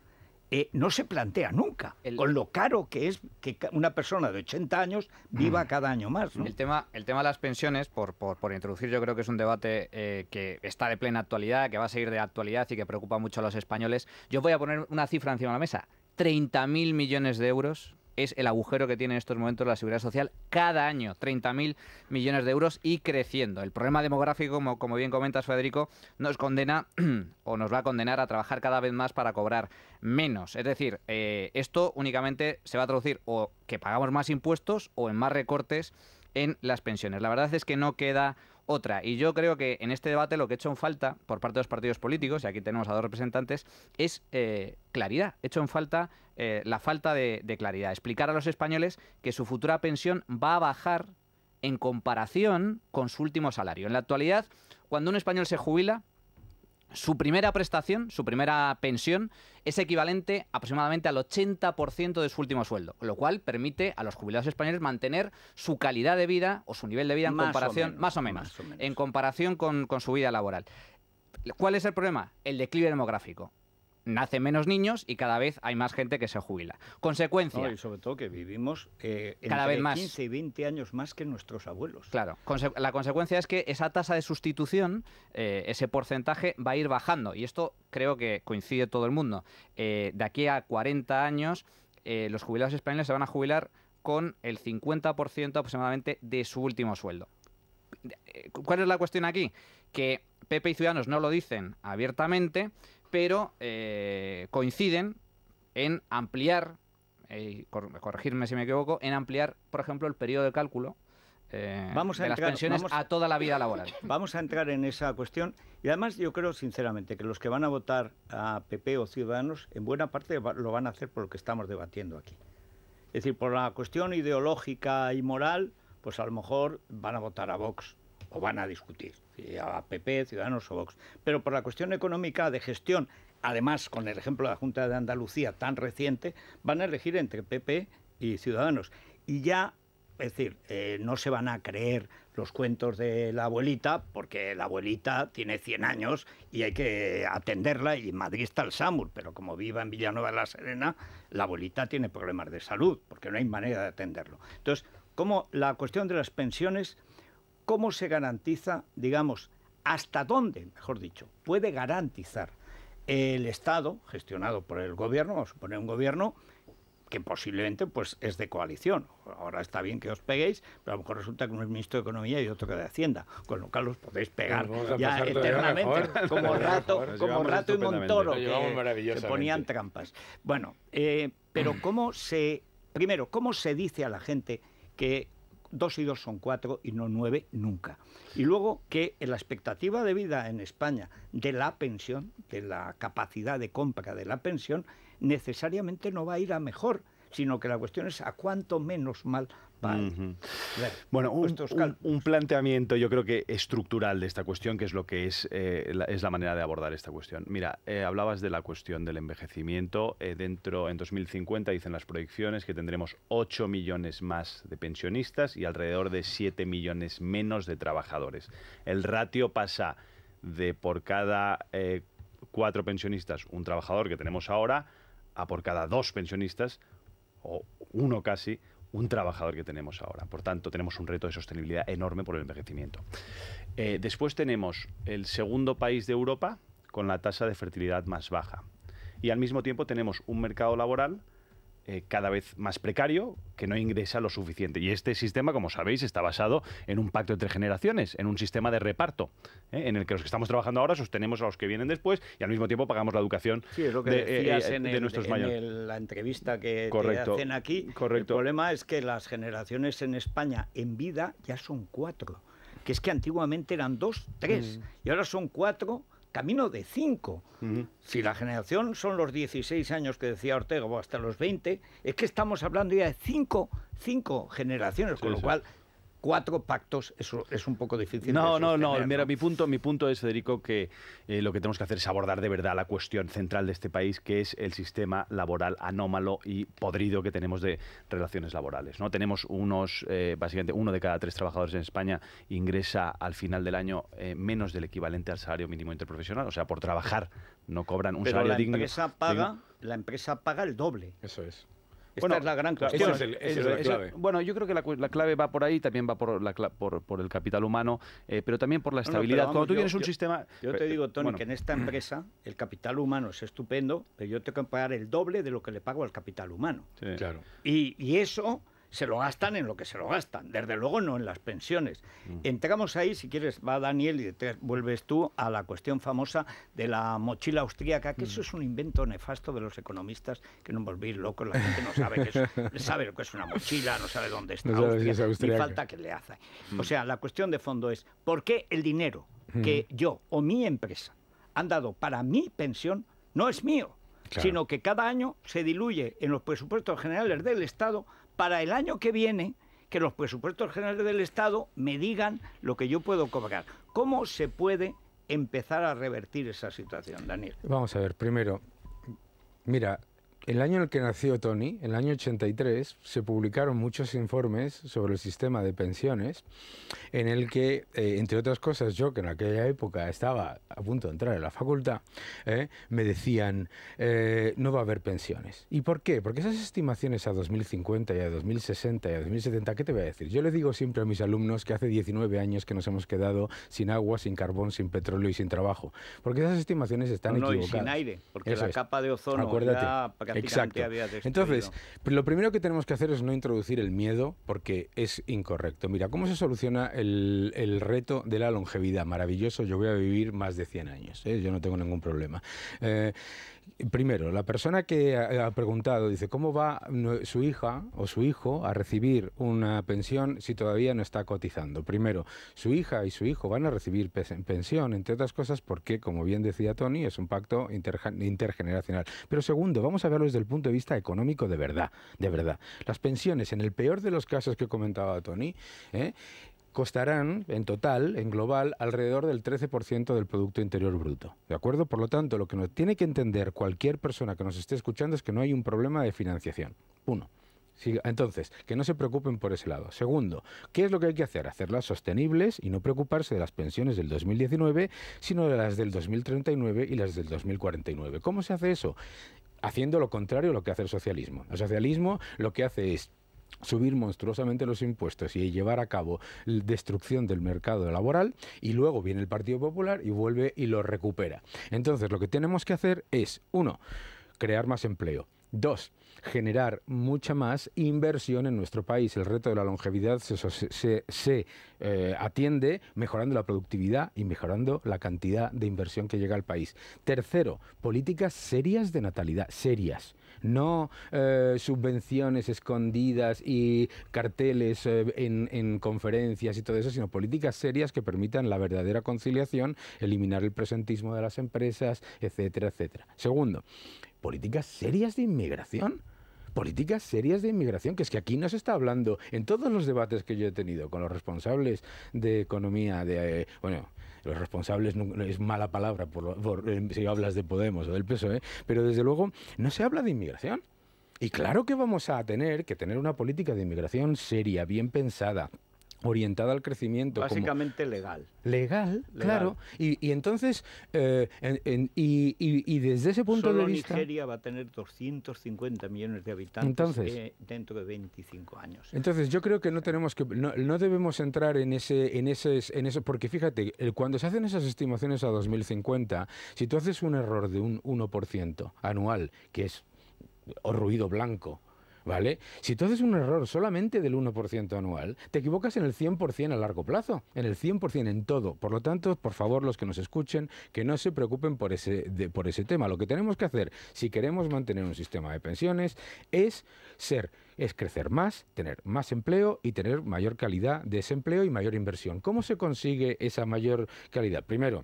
Eh, no se plantea nunca, con lo caro que es que una persona de 80 años viva mm. cada año más. El, tema, el tema de las pensiones, por, por, introducir, yo creo que es un debate eh, que está de plena actualidad, que va a seguir de actualidad y que preocupa mucho a los españoles. Yo voy a poner una cifra encima de la mesa. 30.000 millones de euros es el agujero que tiene en estos momentos la seguridad social cada año, 30.000 millones de euros y creciendo. El problema demográfico, como, bien comentas Federico, nos condena o nos va a condenar a trabajar cada vez más para cobrar menos. Es decir, eh, esto únicamente se va a traducir o que pagamos más impuestos o en más recortes en las pensiones. La verdad es que no queda otra. Y yo creo que en este debate lo que ha hecho en falta por parte de los partidos políticos, y aquí tenemos a dos representantes, es eh, claridad. Ha hecho en falta eh, la falta de claridad. Explicar a los españoles que su futura pensión va a bajar en comparación con su último salario. En la actualidad, cuando un español se jubila, su primera prestación, su primera pensión, es equivalente aproximadamente al 80% de su último sueldo, lo cual permite a los jubilados españoles mantener su calidad de vida o su nivel de vida en comparación, en comparación con, con su vida laboral. ¿Cuál es el problema? El declive demográfico. ...nacen menos niños y cada vez hay más gente que se jubila. Consecuencia. y sobre todo que vivimos eh, entre 15 y 20 años más que nuestros abuelos. Claro. la consecuencia es que esa tasa de sustitución, eh, ese porcentaje, va a ir bajando. Y esto creo que coincide todo el mundo. Eh, de aquí a 40 años, los jubilados españoles se van a jubilar con el 50% aproximadamente de su último sueldo. ¿Cuál es la cuestión aquí? Que Pepe y Ciudadanos no lo dicen abiertamente, pero eh, coinciden en ampliar, eh, corregirme si me equivoco, en ampliar, por ejemplo, el periodo de cálculo eh, de las pensiones a toda la vida laboral. Vamos a entrar en esa cuestión y además yo creo sinceramente que los que van a votar a PP o Ciudadanos en buena parte lo van a hacer por lo que estamos debatiendo aquí. Es decir, por la cuestión ideológica y moral, pues a lo mejor van a votar a Vox o van a discutir, a PP, Ciudadanos o Vox. Pero por la cuestión económica de gestión, además con el ejemplo de la Junta de Andalucía tan reciente, van a elegir entre PP y Ciudadanos. Y ya, es decir, eh, no se van a creer los cuentos de la abuelita, porque la abuelita tiene 100 años y hay que atenderla y en Madrid está el SAMUR, pero como viva en Villanueva de la Serena, la abuelita tiene problemas de salud, porque no hay manera de atenderlo. Entonces, como la cuestión de las pensiones ¿Cómo se garantiza, digamos, hasta dónde, mejor dicho, puede garantizar el Estado, gestionado por el gobierno, vamos a suponer un gobierno que posiblemente pues, es de coalición. Ahora está bien que os peguéis, pero a lo mejor resulta que uno es ministro de Economía y otro que de Hacienda, con lo cual os podéis pegar ya eternamente, como rato, y Montoro, que, ponían trampas. Bueno, eh, pero ¿cómo se, primero, cómo se dice a la gente que dos y dos son cuatro y no nueve nunca. Y luego que la expectativa de vida en España de la pensión, de la capacidad de compra de la pensión, necesariamente no va a ir a mejor, sino que la cuestión es a cuánto menos mal bueno, un, planteamiento yo creo que estructural de esta cuestión, que es lo que es, eh, la, es la manera de abordar esta cuestión. Mira, eh, hablabas de la cuestión del envejecimiento. Eh, dentro, en 2050, dicen las proyecciones que tendremos 8 millones más de pensionistas y alrededor de 7 millones menos de trabajadores. El ratio pasa de por cada cuatro pensionistas un trabajador que tenemos ahora a por cada dos pensionistas, o uno casi, un trabajador que tenemos ahora. Por tanto, tenemos un reto de sostenibilidad enorme por el envejecimiento. Eh, después tenemos el segundo país de Europa con la tasa de fertilidad más baja. Y al mismo tiempo tenemos un mercado laboral eh, cada vez más precario que no ingresa lo suficiente. Y este sistema, como sabéis, está basado en un pacto entre generaciones, en un sistema de reparto, ¿eh? en el que los que estamos trabajando ahora sostenemos a los que vienen después y al mismo tiempo pagamos la educación sí, es lo que de, eh, en la entrevista que hacen aquí, correcto. el problema es que las generaciones en España en vida ya son cuatro, que es que antiguamente eran dos, tres, mm. y ahora son cuatro camino de cinco. Si la generación son los 16 años que decía Ortega o hasta los 20, es que estamos hablando ya de cinco, cinco generaciones, con lo cual cuatro pactos, eso es un poco difícil. No, no, no. Mira, mi punto, mi punto es, Federico, que eh, lo que tenemos que hacer es abordar de verdad la cuestión central de este país, que es el sistema laboral anómalo y podrido que tenemos de relaciones laborales. ¿no? Tenemos unos, eh, básicamente, uno de cada tres trabajadores en España ingresa al final del año eh, menos del equivalente al salario mínimo interprofesional. O sea, por trabajar no cobran un Pero salario la Empresa paga, La empresa paga el doble. Eso es bueno, es la gran clave. bueno, yo creo que la, clave va por ahí, también va por, la, el capital humano, eh, pero también por la estabilidad. Cuando tú tienes un sistema... Yo te digo, Tony, que en esta empresa el capital humano es estupendo, pero yo tengo que pagar el doble de lo que le pago al capital humano. Claro. y eso se lo gastan en lo que se lo gastan, desde luego no en las pensiones. Mm. Entramos ahí, si quieres, va Daniel y vuelves tú a la cuestión famosa de la mochila austríaca, que eso mm. es un invento nefasto de los economistas, que no volvéis locos, la gente no sabe es, lo que es una mochila, no sabe dónde está falta que le hace. Mm. O sea, la cuestión de fondo es, ¿por qué el dinero que yo o mi empresa han dado para mi pensión no es mío? sino que cada año se diluye en los presupuestos generales del Estado para el año que viene que los presupuestos generales del Estado me digan lo que yo puedo cobrar. ¿Cómo se puede empezar a revertir esa situación, Daniel? Vamos a ver, primero, mira, el año en el que nació Tony, el año 83, se publicaron muchos informes sobre el sistema de pensiones, en el que, eh, entre otras cosas, yo, que en aquella época estaba a punto de entrar en la facultad, eh, me decían, eh, no va a haber pensiones. ¿Y por qué? Porque esas estimaciones a 2050 y a 2060 y a 2070, ¿qué te voy a decir? Yo le digo siempre a mis alumnos que hace 19 años que nos hemos quedado sin agua, sin carbón, sin petróleo y sin trabajo, porque esas estimaciones están no, no, equivocadas. Y sin aire, porque esa la capa de ozono... Acuérdate. Ya Exacto. Entonces, pues lo primero que tenemos que hacer es no introducir el miedo porque es incorrecto. Mira, ¿cómo se soluciona el, reto de la longevidad? Maravilloso, yo voy a vivir más de 100 años, ¿eh? yo no tengo ningún problema. Eh, Primero, la persona que ha preguntado dice, ¿cómo va su hija o su hijo a recibir una pensión si todavía no está cotizando? Primero, su hija y su hijo van a recibir pensión, entre otras cosas porque, como bien decía Tony, es un pacto intergeneracional. Pero segundo, vamos a verlo desde el punto de vista económico de verdad, de verdad. Las pensiones, en el peor de los casos que comentaba Tony, ¿eh? costarán en total, en global, alrededor del 13% del Producto Interior Bruto. ¿De acuerdo? Por lo tanto, lo que nos tiene que entender cualquier persona que nos esté escuchando es que no hay un problema de financiación. Uno. Entonces, que no se preocupen por ese lado. Segundo, ¿qué es lo que hay que hacer? Hacerlas sostenibles y no preocuparse de las pensiones del 2019, sino de las del 2039 y las del 2049. ¿Cómo se hace eso? Haciendo lo contrario a lo que hace el socialismo. El socialismo lo que hace es subir monstruosamente los impuestos y llevar a cabo destrucción del mercado laboral y luego viene el Partido Popular y vuelve y lo recupera. Entonces lo que tenemos que hacer es, uno, crear más empleo. Dos, generar mucha más inversión en nuestro país. El reto de la longevidad se, eh, atiende mejorando la productividad y mejorando la cantidad de inversión que llega al país. Tercero, políticas serias de natalidad, serias no eh, subvenciones escondidas y carteles eh, en, en, conferencias y todo eso, sino políticas serias que permitan la verdadera conciliación, eliminar el presentismo de las empresas, etcétera, etcétera. Segundo, políticas serias de inmigración políticas serias de inmigración, que es que aquí no se está hablando en todos los debates que yo he tenido con los responsables de economía, de, eh, bueno, los responsables es mala palabra por, eh, si hablas de Podemos o del PSOE, pero desde luego no se habla de inmigración. Y claro que vamos a tener que tener una política de inmigración seria, bien pensada, orientada al crecimiento. Básicamente legal. legal. claro. Y, entonces, eh, y, desde ese punto de vista... Nigeria va a tener 250 millones de habitantes eh, dentro de 25 años. Entonces, yo creo que no tenemos que no, debemos entrar en ese en ese en eso porque fíjate, cuando se hacen esas estimaciones a 2050, si tú haces un error de un 1% anual, que es ruido blanco, ¿vale? Si tú haces un error solamente del 1% anual, te equivocas en el 100% a largo plazo, en el 100% en todo. Por lo tanto, por favor, los que nos escuchen, que no se preocupen por ese, por ese tema. Lo que tenemos que hacer, si queremos mantener un sistema de pensiones, es ser es crecer más, tener más empleo y tener mayor calidad de ese empleo y mayor inversión. ¿Cómo se consigue esa mayor calidad? Primero,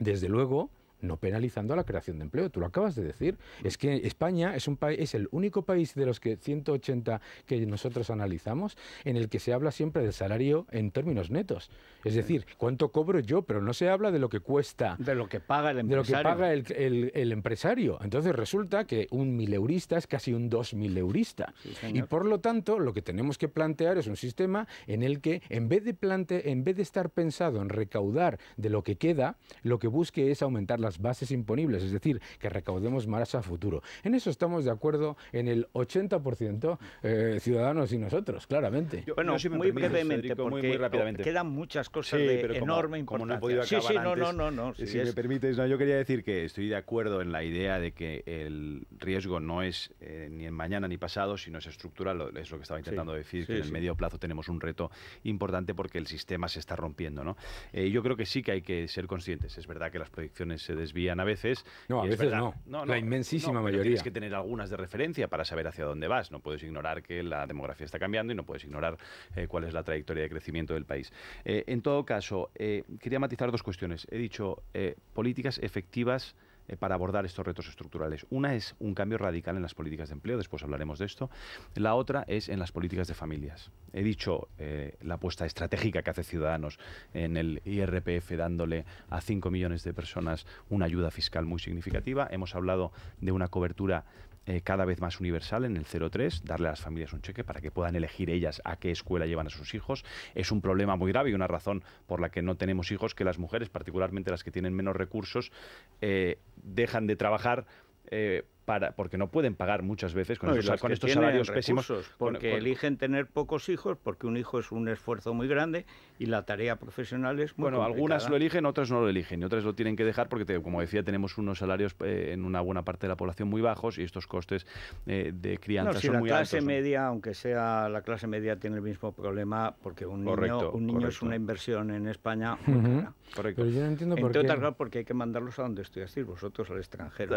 desde luego, no penalizando la creación de empleo. Tú lo acabas de decir. Es que España es, un es el único país de los que 180 que nosotros analizamos en el que se habla siempre del salario en términos netos. Es decir, cuánto cobro yo, pero no se habla de lo que cuesta. De lo que paga el empresario. De lo que paga el, empresario. Entonces resulta que un mileurista es casi un dos mileurista. y por lo tanto, lo que tenemos que plantear es un sistema en el que, en vez de, plante en vez de estar pensado en recaudar de lo que queda, lo que busque es aumentar la bases imponibles, es decir, que recaudemos más a futuro. En eso estamos de acuerdo en el 80% eh, ciudadanos y nosotros, claramente. bueno, muy brevemente, porque rápidamente. quedan muchas cosas enorme no acabar sí, sí, no, no, no, si, me permites, yo quería decir que estoy de acuerdo en la idea de que el riesgo no es eh, ni en mañana ni pasado, sino es estructural, es lo que estaba intentando decir, que en medio plazo tenemos un reto importante porque el sistema se está rompiendo. ¿no? Eh, yo creo que sí que hay que ser conscientes. Es verdad que las proyecciones se desvían a veces. No, a veces no. La inmensísima mayoría. Tienes que tener algunas de referencia para saber hacia dónde vas. No puedes ignorar que la demografía está cambiando y no puedes ignorar eh, cuál es la trayectoria de crecimiento del país. Eh, en todo caso, eh, quería matizar dos cuestiones. He dicho políticas efectivas eh, para abordar estos retos estructurales. Una es un cambio radical en las políticas de empleo, después hablaremos de esto. La otra es en las políticas de familias. He dicho eh, la apuesta estratégica que hace Ciudadanos en el IRPF dándole a 5 millones de personas una ayuda fiscal muy significativa. Hemos hablado de una cobertura eh, cada vez más universal en el 03, darle a las familias un cheque para que puedan elegir ellas a qué escuela llevan a sus hijos. Es un problema muy grave y una razón por la que no tenemos hijos, que las mujeres, particularmente las que tienen menos recursos, eh, dejan de trabajar. Eh, porque no pueden pagar muchas veces con, estos salarios pésimos. Porque eligen tener pocos hijos, porque un hijo es un esfuerzo muy grande y la tarea profesional es muy Bueno, algunas lo eligen, otras no lo eligen y otras lo tienen que dejar porque, como decía, tenemos unos salarios eh, en una buena parte de la población muy bajos y estos costes eh, de crianza son muy altos. La clase media, aunque sea la clase media, tiene el mismo problema porque un niño, un niño es una inversión en España Correcto. Pero yo no entiendo por qué. porque hay que mandarlos a donde estoy decir vosotros al extranjero.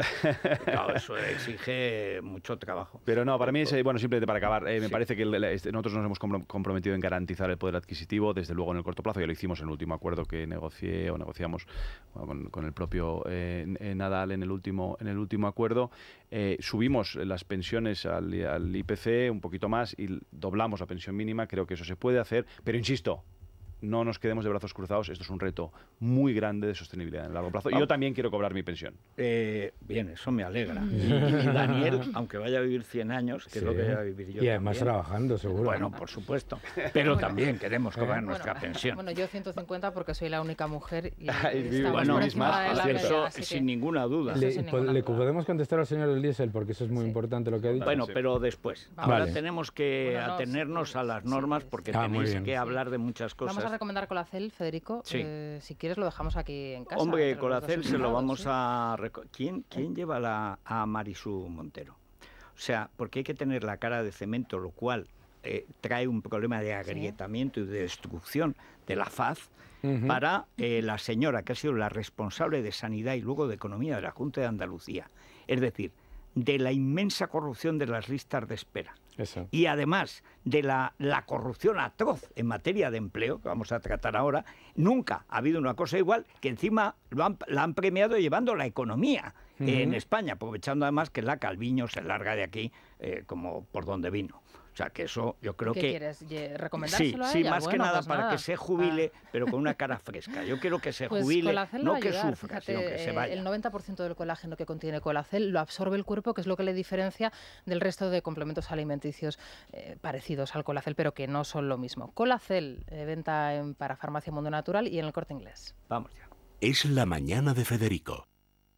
claro eso es exige mucho trabajo. Pero no, para mí es, eh, bueno, simplemente para acabar, eh, me parece que este, nosotros nos hemos comprometido en garantizar el poder adquisitivo, desde luego en el corto plazo, ya lo hicimos en el último acuerdo que negocié o negociamos con, el propio eh, Nadal en el último, en el último acuerdo. subimos las pensiones al IPC un poquito más y doblamos la pensión mínima, creo que eso se puede hacer, pero insisto, no nos quedemos de brazos cruzados. Esto es un reto muy grande de sostenibilidad en el largo plazo. Y yo también quiero cobrar mi pensión. Eh, bien, eso me alegra. Mm. Daniel, aunque vaya a vivir 100 años, que es lo que voy a vivir yo. Y además trabajando, seguro. Bueno, por supuesto. Pero también queremos cobrar eh. nuestra pensión. Bueno, yo 150 porque soy la única mujer. Y sin ninguna duda. Le, podemos contestar al señor del porque eso es muy importante lo que ha dicho. Bueno, pero después. Ahora tenemos que atenernos a las normas porque ah, tenemos que hablar de muchas cosas recomendar Colacel, Federico? Eh, si quieres lo dejamos aquí en casa. Hombre, Colacel se lo vamos a... ¿Quién, quién lleva a Marisú Montero? O sea, porque hay que tener la cara de cemento, lo cual eh, trae un problema de agrietamiento y de destrucción de la faz para eh, la señora que ha sido la responsable de Sanidad y luego de Economía de la Junta de Andalucía. Es decir, de la inmensa corrupción de las listas de espera. Y además de la, corrupción atroz en materia de empleo, que vamos a tratar ahora, nunca ha habido una cosa igual que encima lo han, la han premiado llevando la economía en España, aprovechando además que la Calviño se larga de aquí eh, como por donde vino. O sea, que eso yo creo ¿Qué que... ¿Quieres recomendárselo sí, a Sí, más que nada pues para que se jubile, ah. pero con una cara fresca. Yo quiero que se pues jubile, no que sufra, que se eh, vaya. El 90% del colágeno que contiene colacel lo absorbe el cuerpo, que es lo que le diferencia del resto de complementos alimenticios eh, parecidos al colacel, pero que no son lo mismo. Colacel, eh, venta para Farmacia Mundo Natural y en el Corte Inglés. Vamos ya. Es la mañana de Federico,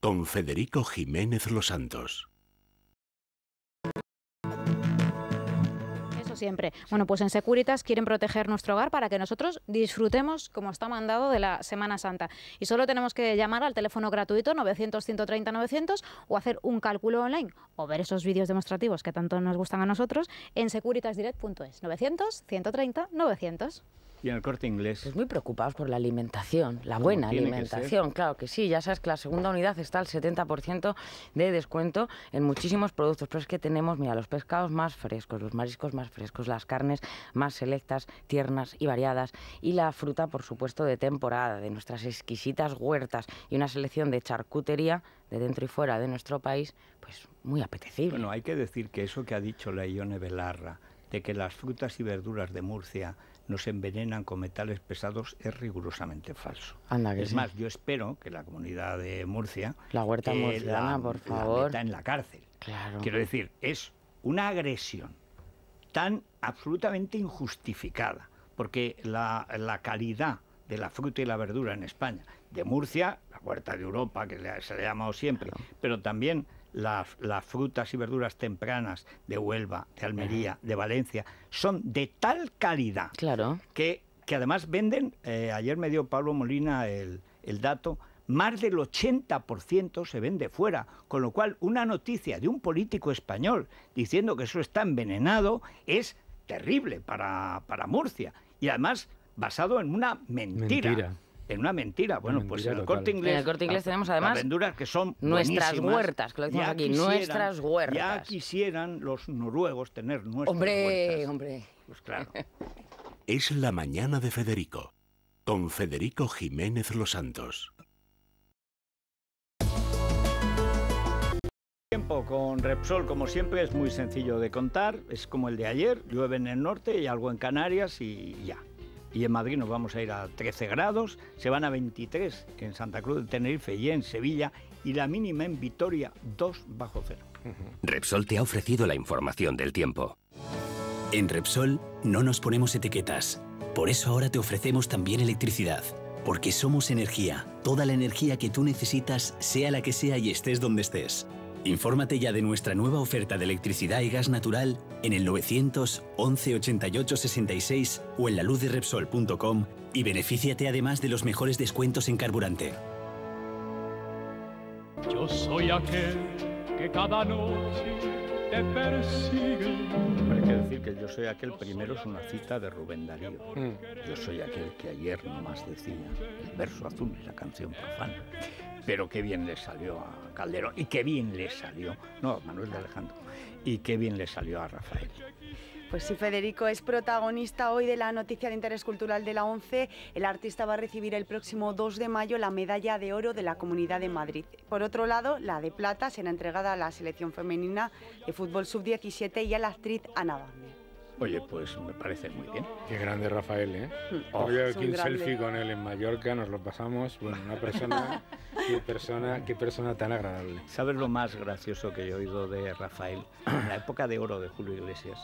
con Federico Jiménez Los Santos. siempre. Bueno, pues en Securitas quieren proteger nuestro hogar para que nosotros disfrutemos como está mandado de la Semana Santa. Y solo tenemos que llamar al teléfono gratuito 900-130-900 o hacer un cálculo online o ver esos vídeos demostrativos que tanto nos gustan a nosotros en securitasdirect.es. 900-130-900 y en el corte inglés. Pues muy preocupados por la alimentación, la buena alimentación, claro que sí. Ya sabes que la segunda unidad está al 70% de descuento en muchísimos productos, pero es que tenemos, mira, los pescados más frescos, los mariscos más frescos, las carnes más selectas, tiernas y variadas, y la fruta, por supuesto, de temporada, de nuestras exquisitas huertas y una selección de charcutería de dentro y fuera de nuestro país, pues muy apetecible. Bueno, hay que decir que eso que ha dicho la Ione Belarra, de que las frutas y verduras de Murcia nos envenenan con metales pesados es rigurosamente falso. es más, yo espero que la comunidad de Murcia... La huerta eh, murciana, por favor. está en la cárcel. Quiero decir, es una agresión tan absolutamente injustificada, porque la, calidad de la fruta y la verdura en España, de Murcia, la huerta de Europa, que se le ha llamado siempre, pero también las, frutas y verduras tempranas de Huelva, de Almería, de Valencia, son de tal calidad claro. que, que además venden, eh, ayer me dio Pablo Molina el, dato, más del 80% se vende fuera, con lo cual una noticia de un político español diciendo que eso está envenenado es terrible para, para Murcia y además basado en una mentira en una mentira. Bueno, pues en el corte inglés. corte inglés tenemos además. que son. Nuestras huertas, que lo decimos aquí, nuestras huertas. Ya quisieran los noruegos tener nuestras huertas. Hombre, hombre. Pues claro. es la mañana de Federico, con Federico Jiménez Los Santos. Tiempo con Repsol, como siempre, es muy sencillo de contar. Es como el de ayer: llueve en el norte y algo en Canarias y ya y en Madrid nos vamos a ir a 13 grados, se van a 23 en Santa Cruz de Tenerife y en Sevilla y la mínima en Vitoria 2 bajo cero. Repsol te ha ofrecido la información del tiempo. En Repsol no nos ponemos etiquetas. Por eso ahora te ofrecemos también electricidad. Porque somos energía. Toda la energía que tú necesitas, sea la que sea y estés donde estés. Infórmate ya de nuestra nueva oferta de electricidad y gas natural en el 911 88 66 o en la luz de Repsol.com y benefíciate además de los mejores descuentos en carburante. Yo soy aquel que cada noche te persigue. hay que decir que yo soy aquel primero es una cita de Rubén Darío. Mm. Yo soy aquel que ayer nomás decía el verso azul y la canción profana pero qué bien le salió a Calderón y qué bien le salió, no, Manuel de Alejandro, y qué bien le salió a Rafael. Pues si Federico es protagonista hoy de la noticia de interés cultural de la ONCE. El artista va a recibir el próximo 2 de mayo la medalla de oro de la Comunidad de Madrid. Por otro lado, la de plata será entregada a la selección femenina de fútbol sub-17 y a la actriz Ana Oye, pues me parece muy bien. Qué grande Rafael, ¿eh? Mm. Oh, aquí un selfie con él en Mallorca, nos lo pasamos. Bueno, una persona, qué persona, qué persona tan agradable. ¿Sabes lo más gracioso que he oído de Rafael? En la época de oro de Julio Iglesias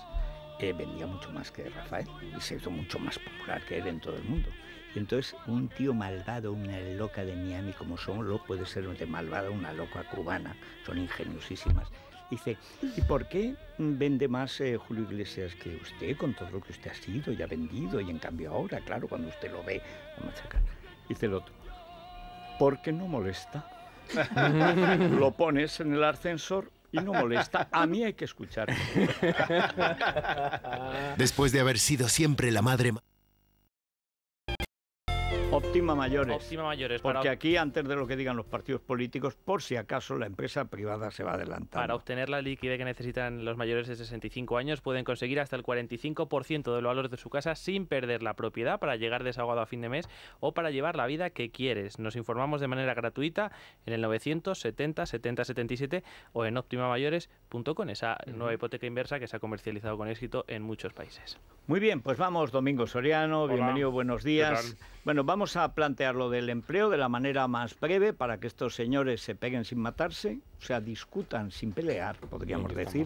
eh, vendía mucho más que Rafael y se hizo mucho más popular que él en todo el mundo. Y entonces un tío malvado, una loca de Miami, como son, lo puede ser de malvado, una loca cubana, son ingeniosísimas Dice, ¿y por qué vende más eh, Julio Iglesias que usted con todo lo que usted ha sido y ha vendido? Y en cambio ahora, claro, cuando usted lo ve, a Dice el otro, porque no molesta. lo pones en el ascensor y no molesta. A mí hay que escuchar. Después de haber sido siempre la madre... Óptima mayores. mayores. Porque aquí, antes de lo que digan los partidos políticos, por si acaso la empresa privada se va a adelantar. Para obtener la liquidez que necesitan los mayores de 65 años, pueden conseguir hasta el 45% del valor de su casa sin perder la propiedad para llegar desahogado a fin de mes o para llevar la vida que quieres. Nos informamos de manera gratuita en el 970 70 77 o en con esa nueva hipoteca inversa que se ha comercializado con éxito en muchos países. Muy bien, pues vamos, Domingo Soriano, bienvenido, buenos días. Bueno, vamos a plantear lo del empleo de la manera más breve para que estos señores se peguen sin matarse o sea, discutan sin pelear, podríamos decir.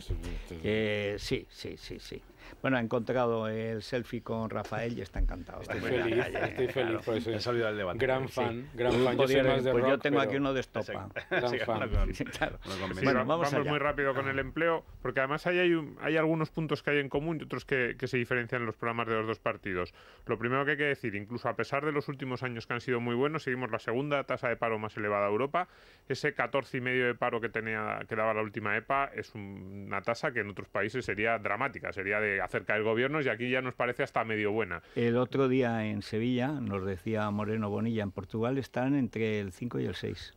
Este- sí, sí, sí, sí. Bueno, ha encontrado el selfie con Rafael y está encantado. Estoy feliz, estoy feliz. Por pues, eso. Eh, debate. Gran fan, gran pues fan. Yo, pues yo tengo aquí uno de estopa. Gran fan. vamos, muy rápido con el empleo, porque además hay hay, hay algunos puntos que hay en común y otros que, que se diferencian en los programas de los dos partidos. Lo primero que hay que decir, incluso a pesar de los últimos años que han sido muy buenos, seguimos la segunda tasa de paro más elevada de Europa, ese 14,5 de paro que que tenía daba la última EPA es una tasa que en otros países sería dramática, sería de hacer caer gobiernos y aquí ya nos parece hasta medio buena. El otro día en Sevilla, nos decía Moreno Bonilla, en Portugal están entre el 5 y el 6.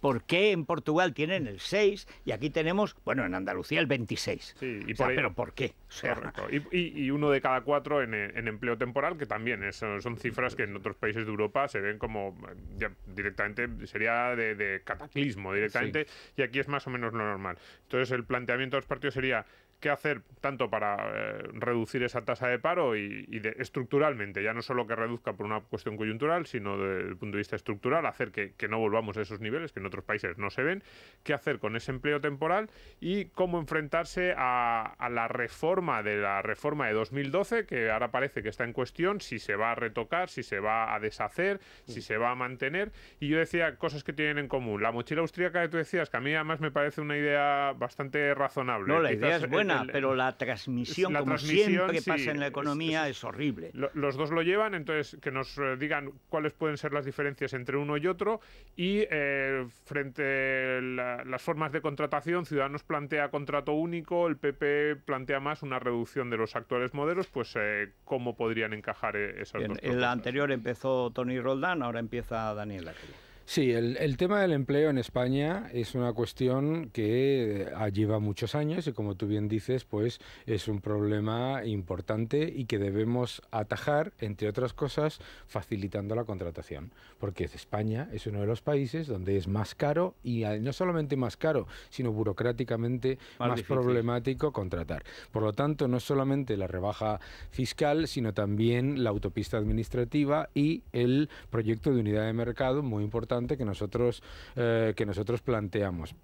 ¿Por qué en Portugal tienen el 6 y aquí tenemos, bueno, en Andalucía el 26? Sí, pero ¿por qué? Y, uno de cada cuatro en, empleo temporal, que también es, son cifras que en otros países de Europa se ven como directamente, sería de, cataclismo directamente, y aquí es más o menos lo normal. Entonces el planteamiento de los partidos sería qué hacer tanto para eh, reducir esa tasa de paro y, de, estructuralmente, ya no solo que reduzca por una cuestión coyuntural, sino desde el punto de vista estructural, hacer que, no volvamos a esos niveles que en otros países no se ven, qué hacer con ese empleo temporal y cómo enfrentarse a, la reforma de la reforma de 2012, que ahora parece que está en cuestión, si se va a retocar, si se va a deshacer, mm. si se va a mantener. Y yo decía cosas que tienen en común. La mochila austríaca que tú decías, que a mí además me parece una idea bastante razonable. No, la idea es buena pero la transmisión, como siempre pasa en la economía, es, horrible. los dos lo llevan, entonces que nos eh, digan cuáles pueden ser las diferencias entre uno y otro. Y eh, frente a las formas de contratación, Ciudadanos plantea contrato único, el PP plantea más una reducción de los actuales modelos, pues eh, cómo podrían encajar esas dos En la anterior empezó Tony Roldán, ahora empieza Daniel Sí, el, tema del empleo en España es una cuestión que ah, lleva muchos años y como tú bien dices, pues es un problema importante y que debemos atajar, entre otras cosas, facilitando la contratación. Porque España es uno de los países donde es más caro y ah, no solamente más caro, sino burocráticamente más problemático contratar. Por lo tanto, no solamente la rebaja fiscal, sino también la autopista administrativa y el proyecto de unidad de mercado muy importante que nosotros, eh, que nosotros planteamos.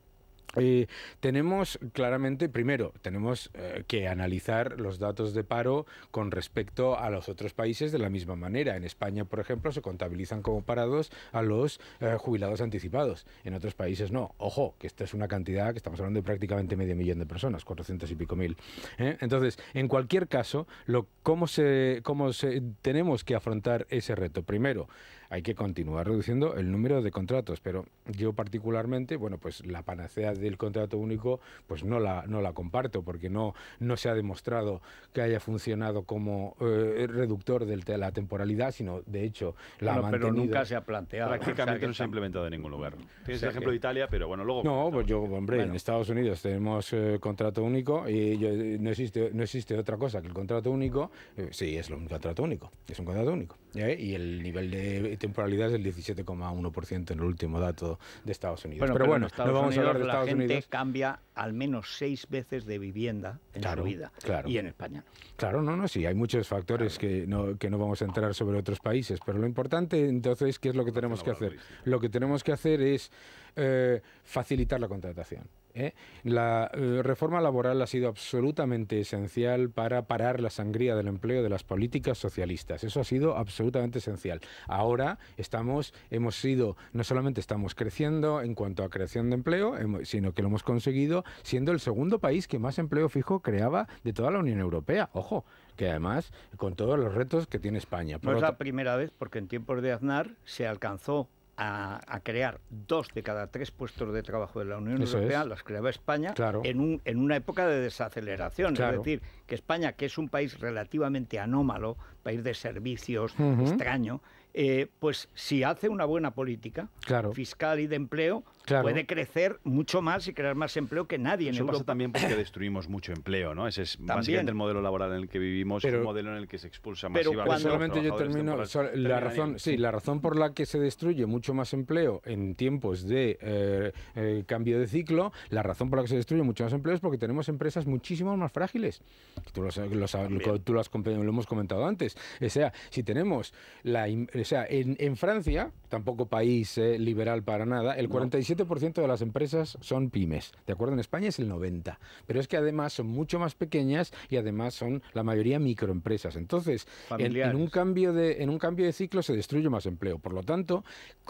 tenemos claramente, primero, tenemos eh, que analizar los datos de paro con respecto a los otros países de la misma manera. En España, por ejemplo, se contabilizan como parados a los eh, jubilados anticipados. En otros países no. Ojo, que esta es una cantidad que estamos hablando de prácticamente medio millón de personas, 400 y pico mil. Entonces, en cualquier caso, lo, ¿cómo, se, cómo se, tenemos que afrontar ese reto? Primero, hay que continuar reduciendo el número de contratos, pero yo particularmente, bueno, pues la panacea del contrato único, pues no la, no la comparto, porque no, no se ha demostrado que haya funcionado como eh, reductor de la temporalidad, sino de hecho la ha mantenido. Pero nunca se ha planteado. Prácticamente no se ha implementado en ningún lugar. Tienes el ejemplo de Italia, pero bueno, luego... No, pues yo, hombre, en Estados Unidos tenemos eh, contrato único y no, existe, no existe otra cosa que el contrato único. Eh, sí, es un contrato único, es un contrato único. Y el nivel de temporalidad es el 17,1% en el último dato de Estados Unidos. pero, bueno, no vamos a hablar de Estados la gente Unidos. cambia al menos seis veces de vivienda en su vida claro. y en España. Claro, no, no, sí, hay muchos factores que, no, que no vamos a entrar sobre otros países, pero lo importante entonces, ¿qué es lo que tenemos que hacer? Lo que tenemos que hacer es eh, facilitar la contratación. ¿eh? La eh, reforma laboral ha sido absolutamente esencial para parar la sangría del empleo de las políticas socialistas. Eso ha sido absolutamente esencial. Ahora estamos, hemos sido, no solamente estamos creciendo en cuanto a creación de empleo, sino que lo hemos conseguido siendo el segundo país que más empleo fijo creaba de toda la Unión Europea. Ojo, que además con todos los retos que tiene España. no es la primera vez, porque en tiempos de Aznar se alcanzó a, crear dos de cada tres puestos de trabajo de la Unión Europea, los las creaba España en, en una época de desaceleración. Es decir, que España, que es un país relativamente anómalo, país de servicios, extraño, eh, pues si hace una buena política fiscal y de empleo, puede crecer mucho más y crear más empleo que nadie en Eso pasa también porque destruimos mucho empleo, ¿no? Ese es más bien el modelo laboral en el que vivimos, es un modelo en el que se expulsa pero masivamente. Pero solamente yo termino la razón, sí, la razón por la que se destruye mucho más empleo en tiempos de eh, eh, cambio de ciclo, la razón por la que se destruye mucho más empleo es porque tenemos empresas muchísimo más frágiles. Tú, lo, hemos comentado antes. O sea, si tenemos la, o sea, en, Francia, tampoco país eh, liberal para nada, el 47% de las empresas son pymes. De acuerdo, en España es el 90%. Pero es que además son mucho más pequeñas y además son la mayoría microempresas. Entonces, en, un cambio de, en un cambio de ciclo se destruye más empleo. Por lo tanto,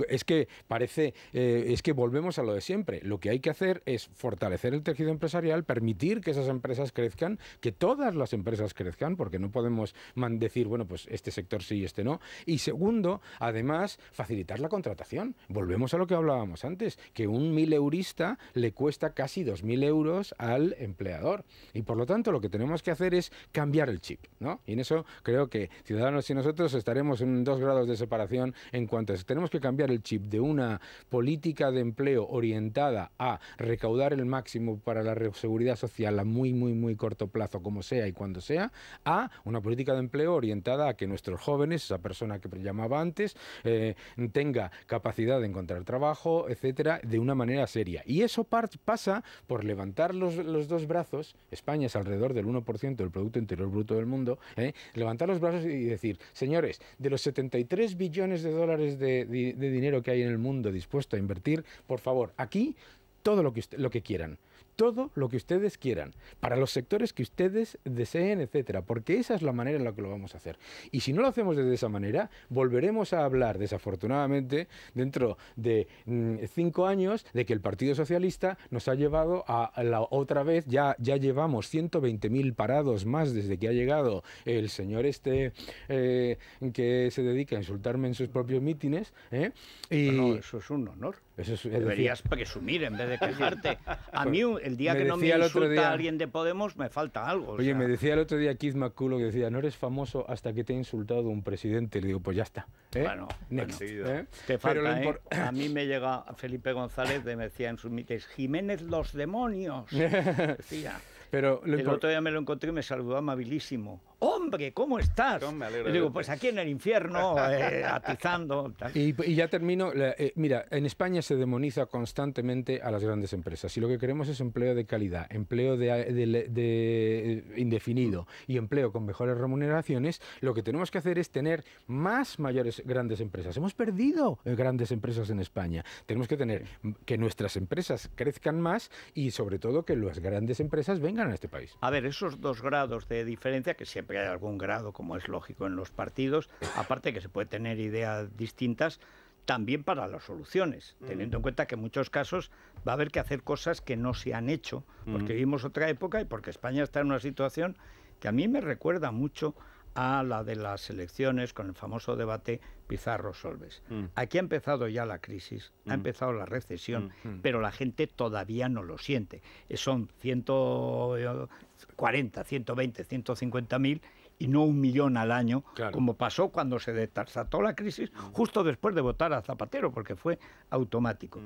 es que parece, eh, es que volvemos a lo de siempre. Lo que hay que hacer es fortalecer el tejido empresarial, permitir que esas empresas crezcan, que todas las empresas crezcan, porque no podemos decir, bueno, pues este sector sí, y este no. Y segundo, además, facilitar la contratación. Volvemos a lo que hablábamos antes, que un mileurista le cuesta casi 2.000 mil euros al empleador. Y por lo tanto, lo que tenemos que hacer es cambiar el chip. ¿no? Y en eso creo que Ciudadanos y nosotros estaremos en dos grados de separación en cuanto a eso. Tenemos que cambiar el chip de una política de empleo orientada a recaudar el máximo para la seguridad social a muy, muy, muy corto plazo, como sea y cuando sea, a una política de empleo orientada a que nuestros jóvenes, esa persona que llamaba, antes, eh, tenga capacidad de encontrar trabajo, etcétera, de una manera seria. Y eso pasa por levantar los, dos brazos, España es alrededor del 1% del Producto Interior Bruto del mundo, ¿eh? levantar los brazos y decir, señores, de los 73 billones de dólares de, de dinero que hay en el mundo dispuesto a invertir, por favor, aquí todo lo que, lo que quieran todo lo que ustedes quieran, para los sectores que ustedes deseen, etcétera, porque esa es la manera en la que lo vamos a hacer. Y si no lo hacemos de esa manera, volveremos a hablar, desafortunadamente, dentro de mm, cinco años, de que el Partido Socialista nos ha llevado a, la otra vez, ya, ya llevamos 120.000 parados más desde que ha llegado el señor este eh, que se dedica a insultarme en sus propios mítines. ¿eh? Y... eso es un honor. Deberías presumir en vez de quejarte. A pues, mí el día que no me insulta alguien de Podemos me falta algo. Oye, me decía el otro día Keith McCullough que decía, no eres famoso hasta que te ha insultado un presidente. Le digo, pues ya está. ¿eh? Bueno, ¿eh? Te falta, ¿eh? A mí me llega Felipe González de me decía en sus mites, Jiménez los demonios. decía. Pero lo el otro día me lo encontré y me saludó amabilísimo. ¡Hombre, ¿cómo estás? Yo digo, pues aquí en el infierno, eh, atizando. Y, ya termino. Eh, mira, en España se demoniza constantemente a las grandes empresas. Y lo que queremos es empleo de calidad, empleo eh, indefinido y empleo con mejores remuneraciones. Lo que tenemos que hacer es tener más mayores grandes empresas. Hemos perdido grandes empresas en España. Tenemos que tener que nuestras empresas crezcan más y sobre todo que las grandes empresas vengan en este país. A ver, esos dos grados de diferencia, que siempre hay algún grado, como es lógico en los partidos, aparte que se puede tener ideas distintas, también para las soluciones, mm. teniendo en cuenta que en muchos casos va a haber que hacer cosas que no se han hecho, porque mm. vivimos otra época y porque España está en una situación que a mí me recuerda mucho a la de las elecciones con el famoso debate Pizarro-Solves. Mm. Aquí ha empezado ya la crisis, ha mm. empezado la recesión, mm, pero la gente todavía no lo siente. Eh, son 140, 120, 150 mil y no un millón al año, como pasó cuando se desató la crisis justo después de votar a Zapatero, porque fue automático.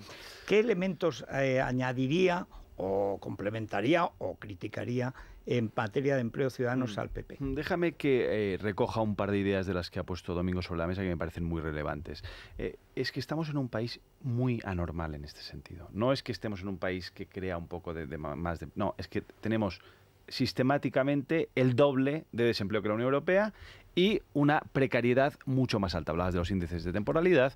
¿Qué elementos eh, añadiría o complementaría o criticaría en materia de empleo ciudadanos mm. al PP. Mm, déjame que eh, recoja un par de ideas de las que ha puesto Domingo sobre la mesa que me parecen muy relevantes. Eh, es que estamos en un país muy anormal en este sentido. No es que estemos en un país que crea un poco de, más de... No, es que tenemos sistemáticamente el doble de desempleo que la Unión Europea y una precariedad mucho más alta. Hablabas de los índices de temporalidad.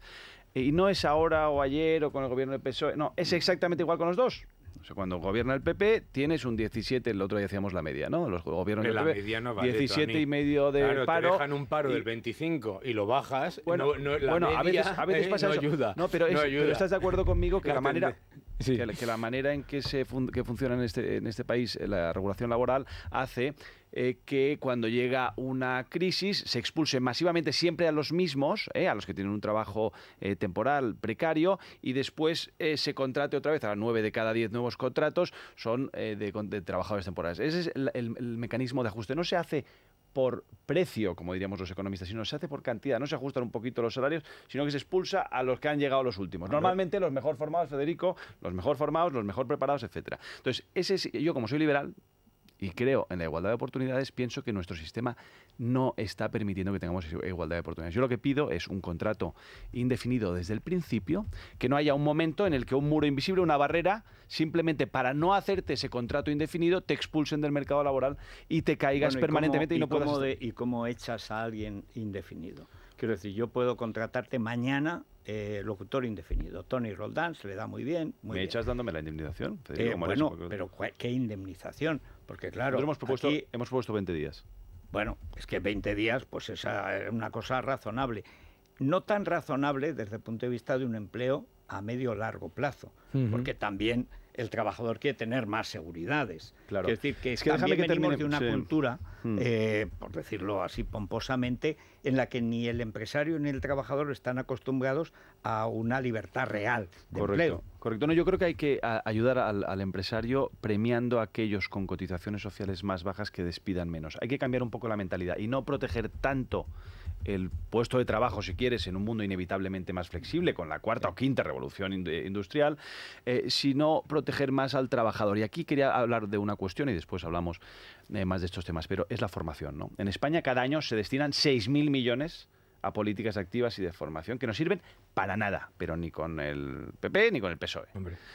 Eh, y no es ahora o ayer o con el gobierno de PSOE, no, es exactamente igual con los dos. O sea, cuando gobierna el PP tienes un 17, el otro día hacíamos la media, ¿no? Los gobiernos del PP, media no 17 y medio de claro, paro. Te dejan un paro del 25 y lo bajas. Bueno, la media, a veces, eh, pasa no eso. Ayuda, no, pero, estás de acuerdo conmigo que la manera que, la manera en que, se que funciona en este, en este país eh, la regulación laboral hace eh, que cuando llega una crisis se expulse masivamente siempre a los mismos, eh, a los que tienen un trabajo temporal precario, y después se contrate otra vez a nueve de cada diez nuevos contratos son de, trabajadores temporales. Ese es el mecanismo de ajuste. No se hace por precio, como diríamos los economistas, sino se hace por cantidad, no se ajustan un poquito los salarios, sino que se expulsa a los que han llegado los últimos. Normalmente los mejor formados, Federico, los mejor formados, los mejor preparados, etcétera. Entonces, ese es, yo como soy liberal, y creo en la igualdad de oportunidades, pienso que nuestro sistema no está permitiendo que tengamos igualdad de oportunidades. Yo lo que pido es un contrato indefinido desde el principio, que no haya un momento en el que un muro invisible, una barrera, simplemente para no hacerte ese contrato indefinido, te expulsen del mercado laboral y te caigas permanentemente y, no ¿Y cómo echas a alguien indefinido? Quiero decir, yo puedo contratarte mañana eh, locutor indefinido. Tony Roldán se le da muy bien. Muy ¿Me echas dándome la indemnización? Eh, bueno, pero ¿qué indemnización? Porque claro. Hemos propuesto, hemos 20 días. Bueno, es que 20 días, pues es una cosa razonable. No tan razonable desde el punto de vista de un empleo a medio largo plazo, porque también el trabajador quiere tener más seguridades. Claro. decir que, es que también de una cultura, mm. eh, por decirlo así pomposamente, en la que ni el empresario ni el trabajador están acostumbrados a una libertad real de Correcto. empleo. Correcto. No, yo creo que hay que ayudar al, al, empresario premiando a aquellos con cotizaciones sociales más bajas que despidan menos. Hay que cambiar un poco la mentalidad y no proteger tanto el puesto de trabajo, si quieres, en un mundo inevitablemente más flexible, con la cuarta o quinta revolución eh, industrial, eh, sino proteger más al trabajador. Y aquí quería hablar de una cuestión y después hablamos eh, más de estos temas, pero es la formación. ¿no? En España cada año se destinan 6.000 millones a políticas activas y de formación que no sirven para nada, pero ni con el PP ni con el PSOE.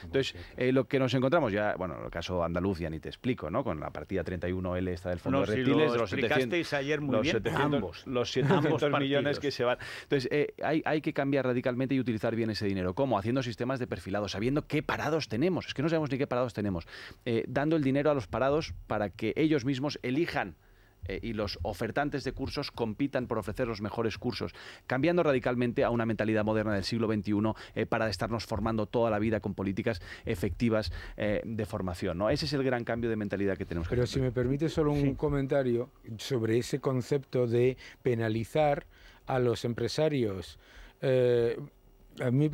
Entonces, eh, lo que nos encontramos ya, bueno, en el caso andaluz ya ni te explico, ¿no? Con la partida 31L esta del Fondo los 700, ayer muy los bien, los 700 millones que se van. Entonces, eh, hay, que cambiar radicalmente y utilizar bien ese dinero. ¿Cómo? Haciendo sistemas de perfilado, sabiendo qué parados tenemos. Es que no sabemos ni qué parados tenemos. Eh, dando el dinero a los parados para que ellos mismos elijan eh, y los ofertantes de cursos compitan por ofrecer los mejores cursos, cambiando radicalmente a una mentalidad moderna del siglo XXI eh, para estarnos formando toda la vida con políticas efectivas eh, de formación. ¿no? Ese es el gran cambio de mentalidad que tenemos. Pero si me permite solo un comentario sobre ese concepto de penalizar a los empresarios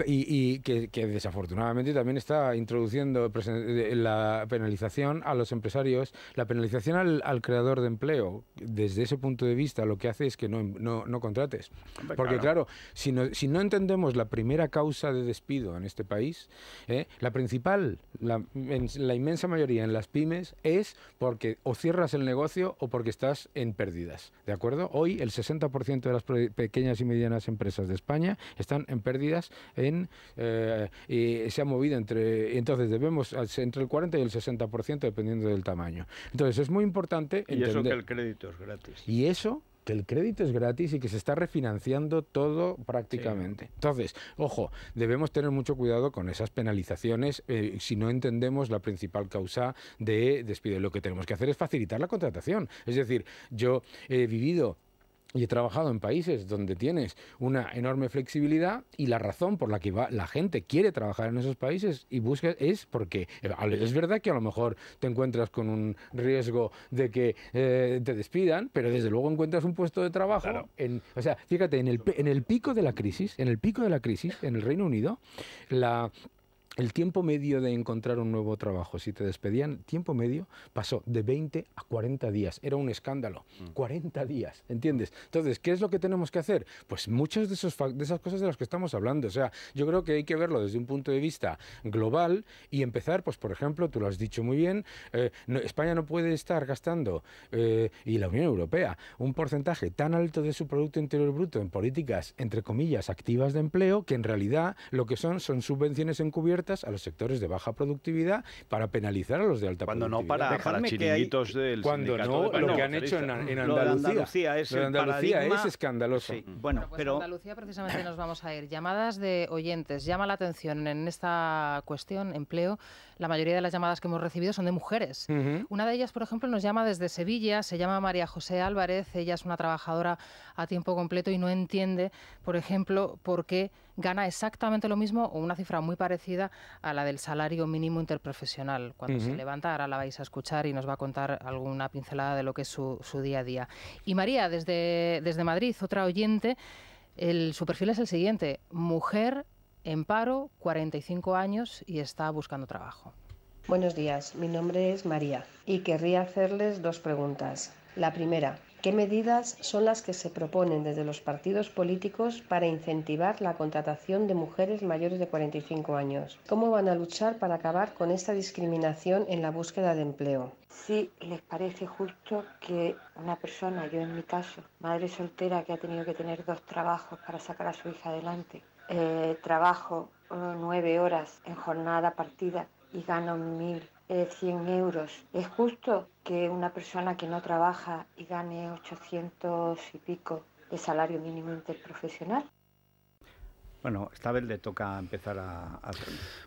y, que, desafortunadamente también está introduciendo eh, la penalización a los empresarios, la penalización al, creador de empleo. Desde ese punto de vista, lo que hace es que no, contrates. Porque, claro, si no, si no entendemos la primera causa de despido en este país, ¿eh? la principal, la, la inmensa mayoría en las pymes, es porque o cierras el negocio o porque estás en pérdidas. ¿De acuerdo? Hoy el 60% de las pequeñas y medianas empresas de España están en pérdidas en, eh, se ha movido entre, entonces debemos entre el 40 y el 60% dependiendo del tamaño. Entonces es muy importante... y eso que el crédito es gratis. Y eso que el crédito es gratis y que se está refinanciando todo prácticamente. Entonces, ojo, debemos tener mucho cuidado con esas penalizaciones eh, si no entendemos la principal causa de despido. Lo que tenemos que hacer es facilitar la contratación. Es decir, yo he vivido y he trabajado en países donde tienes una enorme flexibilidad y la razón por la que la gente quiere trabajar en esos países y busca es porque eh, es verdad que a lo mejor te encuentras con un riesgo de que eh, te despidan, pero desde luego encuentras un puesto de trabajo. En, o sea, fíjate, en el, en el pico de la crisis, en el pico de la crisis en el Reino Unido, la el tiempo medio de encontrar un nuevo trabajo, si te despedían, tiempo medio pasó de 20 a 40 días. Era un escándalo. 40 mm. días, ¿entiendes? Entonces, ¿qué es lo que tenemos que hacer? Pues muchas de, de esas cosas de las que estamos hablando. O sea, yo creo que hay que verlo desde un punto de vista global y empezar, pues por ejemplo, tú lo has dicho muy bien, eh, España no puede estar gastando, eh, y la Unión Europea, un porcentaje tan alto de su Producto Interior Bruto en políticas, entre comillas, activas de empleo, que en realidad lo que son son subvenciones encubiertas a los sectores de baja productividad para penalizar a los de alta productividad. Cuando no para, para chiringuitos hay, del Cuando no, lo que han hecho en, Andalucía. Lo Andalucía es, es escandaloso. Sí. Bueno, pues pero... Andalucía precisamente nos vamos a ir. Llamadas de oyentes. Llama la atención en esta cuestión, empleo, la mayoría de las llamadas que hemos recibido son de mujeres. Una de ellas, por ejemplo, nos llama desde Sevilla, se llama María José Álvarez, ella es una trabajadora a tiempo completo y no entiende, por ejemplo, por qué gana exactamente lo mismo o una cifra muy parecida a la del salario mínimo interprofesional. Cuando se levanta, ahora la vais a escuchar y nos va a contar alguna pincelada de lo que es su, día a día. Y María, desde, desde Madrid, otra oyente, el, su perfil es el siguiente, mujer en paro, 45 años y está buscando trabajo. Buenos días, mi nombre es María y querría hacerles dos preguntas. La primera, ¿qué medidas son las que se proponen desde los partidos políticos para incentivar la contratación de mujeres mayores de 45 años? ¿Cómo van a luchar para acabar con esta discriminación en la búsqueda de empleo? Si sí, les parece justo que una persona, yo en mi caso, madre soltera que ha tenido que tener dos trabajos para sacar a su hija adelante, eh, trabajo eh, nueve horas en jornada partida y gano mil eh, cien euros. ¿Es justo que una persona que no trabaja y gane 800 y pico de salario mínimo interprofesional? Bueno, esta vez le toca empezar a,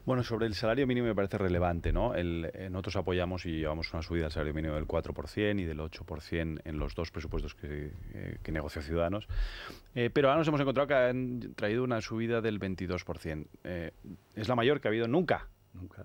Bueno, sobre el salario mínimo me parece relevante, ¿no? Eh, nosotros apoyamos y llevamos una subida del salario mínimo del 4% y del 8% en los dos presupuestos que, eh, Ciudadanos. Eh, pero ahora nos hemos encontrado que han traído una subida del 22%. es la mayor que ha habido nunca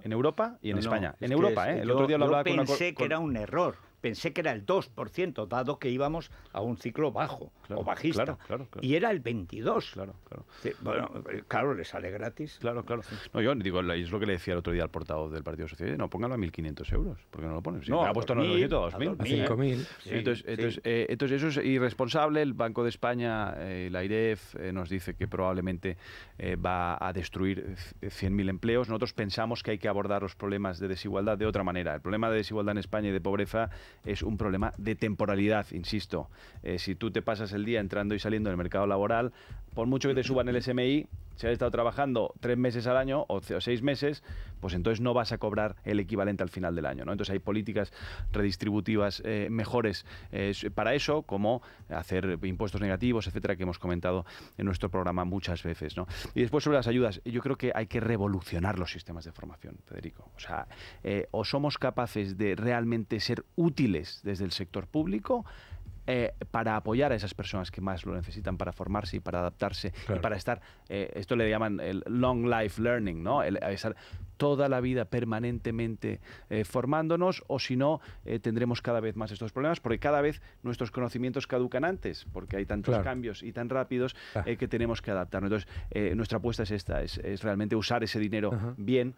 En Europa y en España. en Europa, ¿eh? El otro día lo hablaba yo pensé que era un error pensé que era el 2%, dado que íbamos a un ciclo bajo o bajista. y era el 22%. Claro, claro. bueno, eh, claro, le sale gratis. Claro, claro. No, yo digo, es lo que le decía el otro día al portavoz del Partido Socialista, no, póngalo a 1.500 euros, porque no lo ponen. no, ha puesto a 2.000. A 5.000. Eh, entonces, eso es irresponsable. El Banco de España, eh, la IREF, nos dice que probablemente va a destruir 100.000 empleos. Nosotros pensamos que hay que abordar los problemas de desigualdad de otra manera. El problema de desigualdad en España y de pobreza es un problema de temporalidad, insisto. Eh, si tú te pasas el día entrando y saliendo del mercado laboral, por mucho que te suban el SMI, si has estado trabajando tres meses al año o seis meses, pues entonces no vas a cobrar el equivalente al final del año. ¿no? Entonces hay políticas redistributivas eh, mejores eh, para eso, como hacer impuestos negativos, etcétera, que hemos comentado en nuestro programa muchas veces. Y después sobre las ayudas, yo creo que hay que revolucionar los sistemas de formación, Federico. O sea, eh, o somos capaces de realmente ser útiles desde el sector público, eh, para apoyar a esas personas que más lo necesitan para formarse y para adaptarse y para estar, eh, esto le llaman el long life learning, ¿no? El, toda la vida permanentemente eh, formándonos o si no eh, tendremos cada vez más estos problemas porque cada vez nuestros conocimientos caducan antes porque hay tantos cambios y tan rápidos ah. eh, que tenemos que adaptarnos. Entonces nuestra apuesta es esta, es, realmente usar ese dinero bien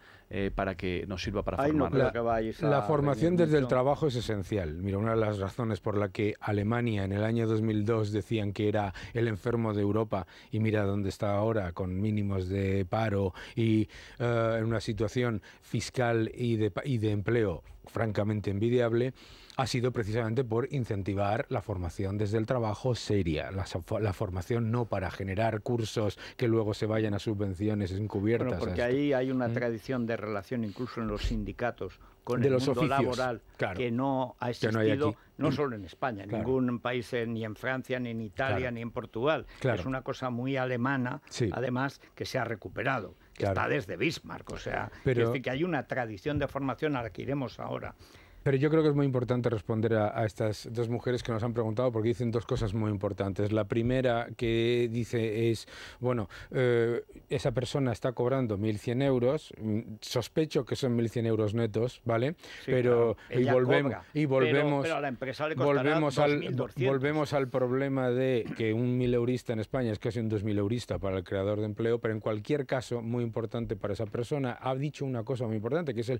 para que nos sirva para formar. la, la formación desde el trabajo es esencial. Mira, una de las razones por la que Alemania en el año 2002 decían que era el enfermo de Europa y mira dónde está ahora con mínimos de paro y en una situación fiscal y de, empleo francamente envidiable, ha sido precisamente por incentivar la formación desde el trabajo seria, la, formación no para generar cursos que luego se vayan a subvenciones encubiertas. porque ahí hay una ¿Mm? tradición de relación incluso en los sindicatos con el mundo laboral que no ha existido no, solo en España, en ningún país, eh, ni en Francia, ni en Italia, ni en Portugal. Es una cosa muy alemana, además, que se ha recuperado está desde Bismarck. O sea, que hay una tradición de formación a la que iremos ahora pero yo creo que es muy importante responder a, estas dos mujeres que nos han preguntado porque dicen dos cosas muy importantes. La primera que dice es, bueno, eh, esa persona está cobrando 1.100 euros, mm, sospecho que son 1.100 euros netos, ¿vale? pero y, volvemos, y volvemos, la empresa volvemos, al, volvemos al problema de que un mileurista en España es casi un 2.000 eurista para el creador de empleo, pero en cualquier caso, muy importante para esa persona, ha dicho una cosa muy importante, que es el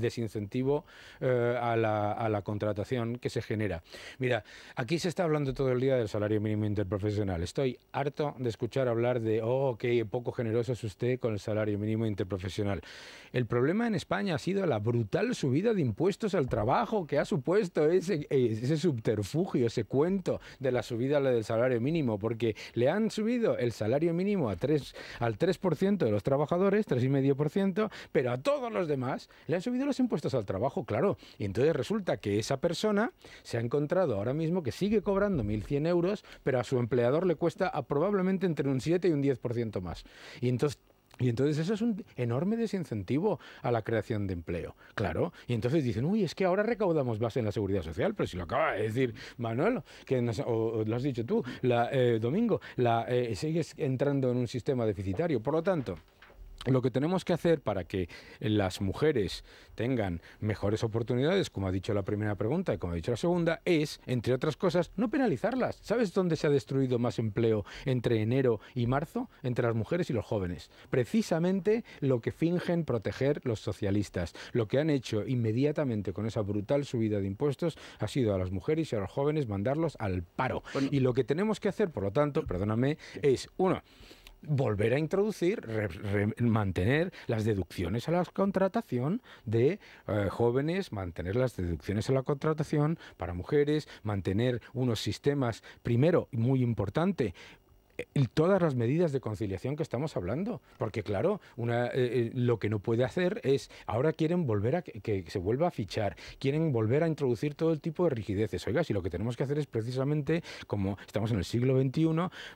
desincentivo. Eh, a, la, contratación que se genera. Mira, aquí se está hablando todo el día del salario mínimo interprofesional. Estoy harto de escuchar hablar de, oh, qué poco generoso es usted con el salario mínimo interprofesional. El problema en España ha sido la brutal subida de impuestos al trabajo que ha supuesto ese, subterfugio, ese cuento de la subida del salario mínimo, porque le han subido el salario mínimo a 3, al 3% de los trabajadores, 3,5%, pero a todos los demás le han subido los impuestos al trabajo, claro. Y entonces resulta que esa persona se ha encontrado ahora mismo que sigue cobrando 1.100 euros, pero a su empleador le cuesta probablemente entre un 7 y un 10% más. Y entonces y entonces eso es un enorme desincentivo a la creación de empleo, claro. Y entonces dicen, uy, es que ahora recaudamos base en la seguridad social, pero si lo acaba de decir Manuel, que o, lo has dicho tú, eh, Domingo, eh, sigues entrando en un sistema deficitario. Por lo tanto, lo que tenemos que hacer para que las mujeres tengan mejores oportunidades, como ha dicho la primera pregunta y como ha dicho la segunda, es, entre otras cosas, no penalizarlas. ¿Sabes dónde se ha destruido más empleo entre enero y marzo? Entre las mujeres y los jóvenes. Precisamente lo que fingen proteger los socialistas. Lo que han hecho inmediatamente con esa brutal subida de impuestos ha sido a las mujeres y a los jóvenes mandarlos al paro. Y lo que tenemos que hacer, por lo tanto, perdóname, es, uno, volver a introducir, mantener las deducciones a la contratación de eh, jóvenes, mantener las deducciones a la contratación para mujeres, mantener unos sistemas, primero, muy importante, todas las medidas de conciliación que estamos hablando. Porque claro, una, eh, eh, lo que no puede hacer es, ahora quieren volver a que, se vuelva a fichar, quieren volver a introducir todo el tipo de rigideces. Oiga, si lo que tenemos que hacer es precisamente, como estamos en el siglo XXI,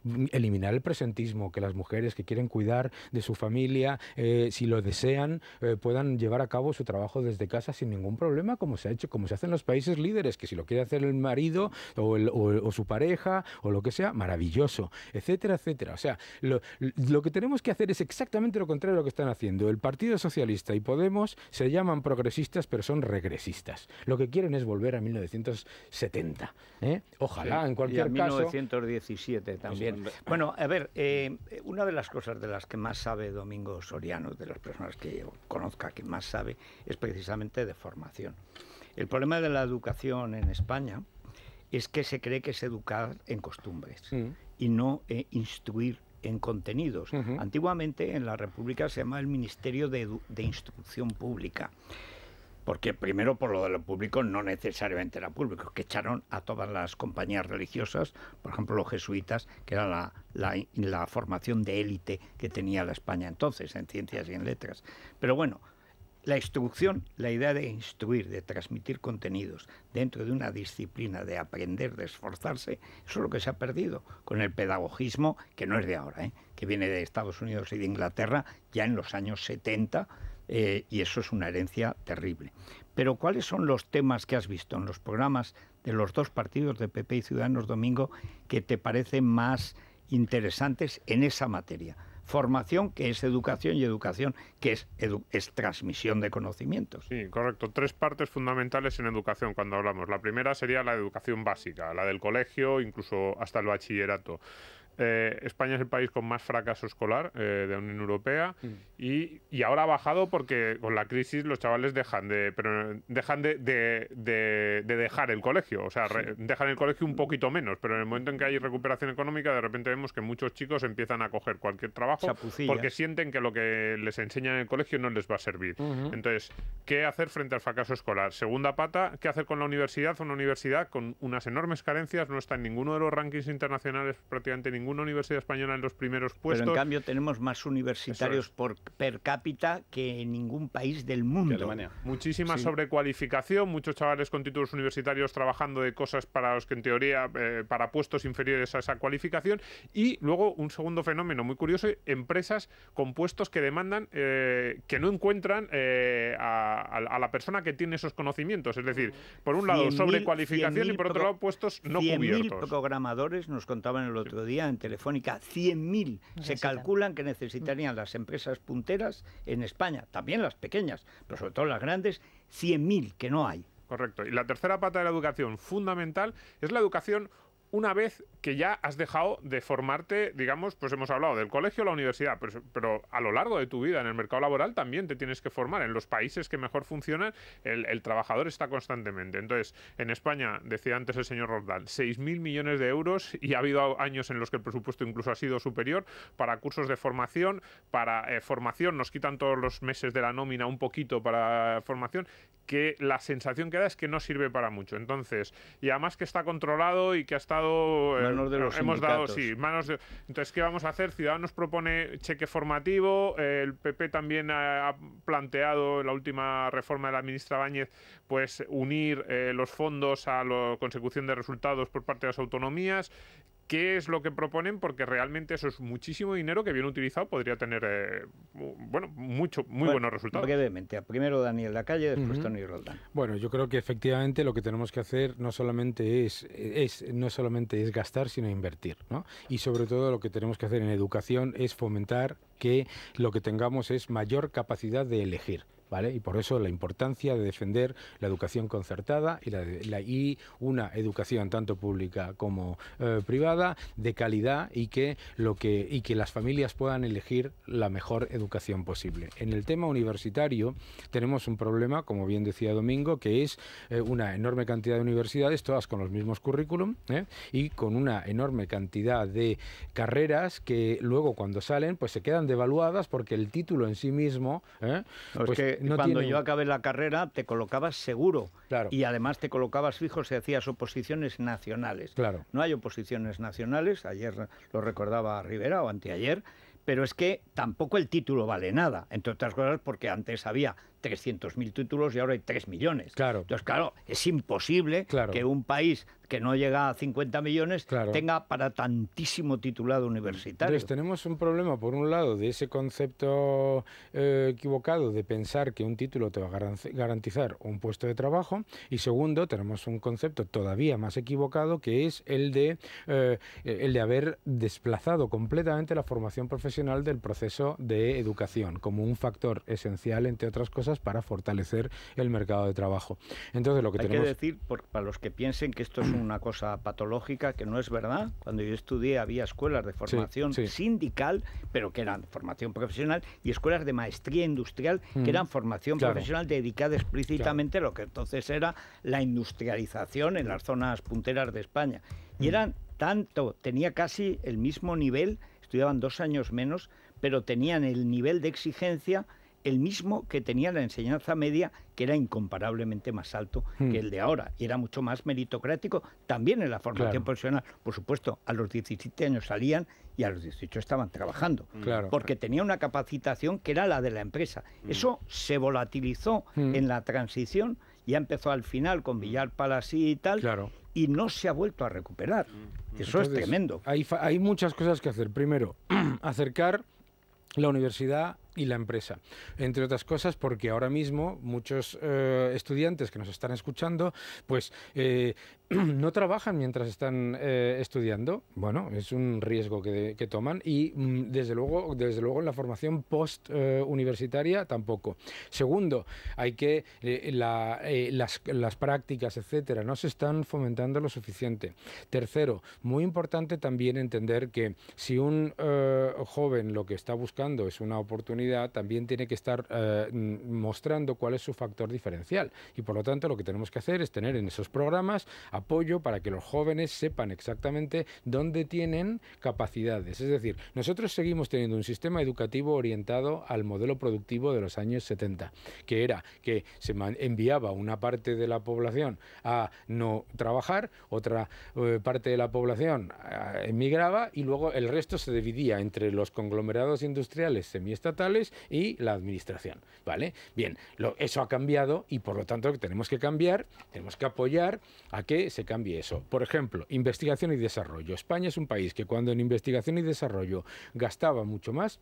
mm, eliminar el presentismo, que las mujeres que quieren cuidar de su familia, eh, si lo desean, puedan llevar a cabo su trabajo desde casa sin ningún problema, como se ha hecho, como se hacen los países líderes, que si lo quiere hacer el marido o, su pareja o lo que sea, maravilloso, etcétera, etcétera. O sea, lo, que tenemos que hacer es exactamente lo contrario ...de lo que están haciendo. El Partido Socialista y Podemos se llaman progresistas, pero son regresistas. Lo que quieren es volver a 1970. ¿eh? Ojalá, en cualquier y caso. 1917 pues también. bueno, a ver, eh, una de las cosas de las que más sabe Domingo Soriano, de las personas que yo conozca que más sabe, es precisamente de formación. El problema de la educación en España es que se cree que es educar en costumbres. Mm y no eh, instruir en contenidos. Antiguamente en la República se llamaba el Ministerio de, de Instrucción Pública. Porque primero por lo de lo público no necesariamente era público, que echaron a todas las compañías religiosas, por ejemplo los jesuitas, que era la, la, la formación de élite que tenía la España entonces en ciencias y en letras. Pero bueno, la instrucción, la idea de instruir, de transmitir contenidos dentro de una disciplina, de aprender, de esforzarse, eso es lo que se ha perdido con el pedagogismo, que no es de ahora, ¿eh? que viene de Estados Unidos y de Inglaterra ya en los años 70, eh, y eso es una herencia terrible. Pero ¿cuáles son los temas que has visto en los programas de los dos partidos de PP y Ciudadanos Domingo que te parecen más interesantes en esa materia? formación, que es educación, y educación, que es, es transmisión de conocimientos. Sí, correcto. Tres partes fundamentales en educación cuando hablamos. La primera sería la educación básica, la del colegio, incluso hasta el bachillerato. Eh, España es el país con más fracaso escolar eh, de la Unión Europea mm. y, ahora ha bajado porque con la crisis los chavales dejan de pero dejan de, dejar el colegio, o sea, dejan el colegio un poquito menos, pero en el momento en que hay recuperación económica de repente vemos que muchos chicos empiezan a coger cualquier trabajo porque sienten que lo que les enseñan en el colegio no les va a servir. Entonces, ¿qué hacer frente al fracaso escolar? Segunda pata, ¿qué hacer con la universidad? Una universidad con unas enormes carencias, no está en ninguno de los rankings internacionales prácticamente ninguno ninguna universidad española en los primeros puestos. Pero en cambio tenemos más universitarios por, per cápita que en ningún país del mundo. Muchísima sobrecualificación, muchos chavales con títulos universitarios trabajando de cosas para los que en teoría, eh, para puestos inferiores a esa cualificación. Y luego un segundo fenómeno muy curioso, empresas con puestos que demandan eh, que no encuentran eh, a, la persona que tiene esos conocimientos. Es decir, por un lado sobrecualificación y por otro lado puestos no cubiertos. programadores nos contaban el otro día Telefónica, 100.000 se calculan que necesitarían mm. las empresas punteras en España, también las pequeñas, pero sobre todo las grandes, 100.000 que no hay. Correcto. Y la tercera pata de la educación fundamental es la educación una vez que ya has dejado de formarte, digamos, pues hemos hablado del colegio o la universidad, pero, a lo largo de tu vida en el mercado laboral también te tienes que formar. En los países que mejor funcionan, el, trabajador está constantemente. Entonces, en España, decía antes el señor Roldán, 6.000 millones de euros y ha habido años en los que el presupuesto incluso ha sido superior para cursos de formación, para eh, formación, nos quitan todos los meses de la nómina un poquito para formación, que la sensación que da es que no sirve para mucho. Entonces, y además que está controlado y que ha estado eh, manos de los hemos dado, sí, manos Entonces, ¿qué vamos a hacer? Ciudadanos propone cheque formativo. Eh, el PP también ha, planteado en la última reforma de la ministra Báñez, pues unir eh, los fondos a la consecución de resultados por parte de las autonomías qué es lo que proponen, porque realmente eso es muchísimo dinero que bien utilizado podría tener, eh, bueno, mucho, muy buenos resultados. Brevemente, primero Daniel Lacalle, después Tony Roldán. Bueno, yo creo que efectivamente lo que tenemos que hacer no solamente es, es, no solamente es gastar, sino invertir, ¿no? Y sobre todo lo que tenemos que hacer en educación es fomentar que lo que tengamos es mayor capacidad de elegir. Y por eso la importancia de defender la educación concertada y, y una educación tanto pública como eh, privada de calidad y que, lo que, y que las familias puedan elegir la mejor educación posible. En el tema universitario tenemos un problema, como bien decía Domingo, que es eh, una enorme cantidad de universidades, todas con los mismos currículum ¿eh? y con una enorme cantidad de carreras que luego cuando salen pues se quedan devaluadas porque el título en sí mismo... Pues cuando yo acabé la carrera te colocabas seguro y además te colocabas fijo si hacías oposiciones nacionales. No hay oposiciones nacionales, ayer lo recordaba Rivera o anteayer, pero es que tampoco el título vale nada, entre otras cosas porque antes había 300.000 títulos y ahora hay 3 millones. Claro. Entonces, claro, es imposible claro. que un país que no llega a 50 millones tenga para tantísimo titulado universitario. tenemos un problema, por un lado, de ese concepto eh, equivocado de pensar que un título te va a garantizar un puesto de trabajo, y segundo, tenemos un concepto todavía más equivocado que es el de, eh, el de haber desplazado completamente la formación profesional del proceso de educación como un factor esencial, entre otras cosas, para fortalecer el mercado de trabajo. Entonces, lo que Hay que decir, para los que piensen que esto es una cosa patológica, que no es verdad, cuando yo estudié había escuelas de formación sindical, pero que eran formación profesional, y escuelas de maestría industrial, que mm, eran formación profesional dedicada explícitamente a lo que entonces era la industrialización en las zonas punteras de España. Y mm. eran tanto, tenía casi el mismo nivel, estudiaban dos años menos, pero tenían el nivel de exigencia el mismo que tenía la enseñanza media, que era incomparablemente más alto que hmm. el de ahora, y era mucho más meritocrático también en la formación profesional. Por supuesto, a los 17 años salían y a los 18 estaban trabajando, hmm. porque tenía una capacitación que era la de la empresa. Hmm. Eso se volatilizó en la transición, ya empezó al final con Villar Palasí y tal, claro. y no se ha vuelto a recuperar. Eso es tremendo. hay muchas cosas que hacer. Primero, acercar la universidad y la empresa. Entre otras cosas porque ahora mismo muchos eh, estudiantes que nos están escuchando, pues eh, no trabajan mientras están eh, estudiando. Bueno, es un riesgo que, toman y mm, desde luego, desde luego en la formación post eh, universitaria tampoco. Segundo, hay que eh, las, las, prácticas, etcétera, no se están fomentando lo suficiente. Tercero, muy importante también entender que si un joven lo que está buscando es una oportunidad, también tiene que estar mm, mostrando cuál es su factor diferencial y por lo tanto lo que tenemos que hacer es tener en esos programas apoyo para que los jóvenes sepan exactamente dónde tienen capacidades. Es decir, nosotros seguimos teniendo un sistema educativo orientado al modelo productivo de los años 70, que era que se enviaba una parte de la población a no trabajar, otra eh, parte de la población eh, emigraba y luego el resto se dividía entre los conglomerados industriales semiestatales y la administración. ¿Vale? Bien, eso ha cambiado y por lo tanto tenemos que cambiar, tenemos que apoyar a que se cambie eso. Por ejemplo, investigación y desarrollo. España es un país que cuando en investigación y desarrollo gastaba mucho más,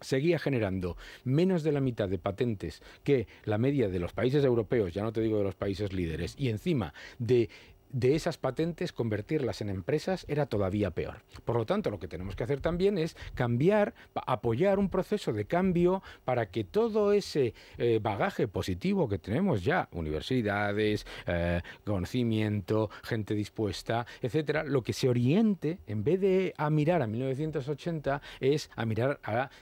seguía generando menos de la mitad de patentes que la media de los países europeos, ya no te digo de los países líderes, y encima de de esas patentes convertirlas en empresas era todavía peor. Por lo tanto, lo que tenemos que hacer también es cambiar, apoyar un proceso de cambio para que todo ese eh, bagaje positivo que tenemos ya, universidades, eh, conocimiento, gente dispuesta, etcétera, lo que se oriente, en vez de a mirar a 1980, es a mirar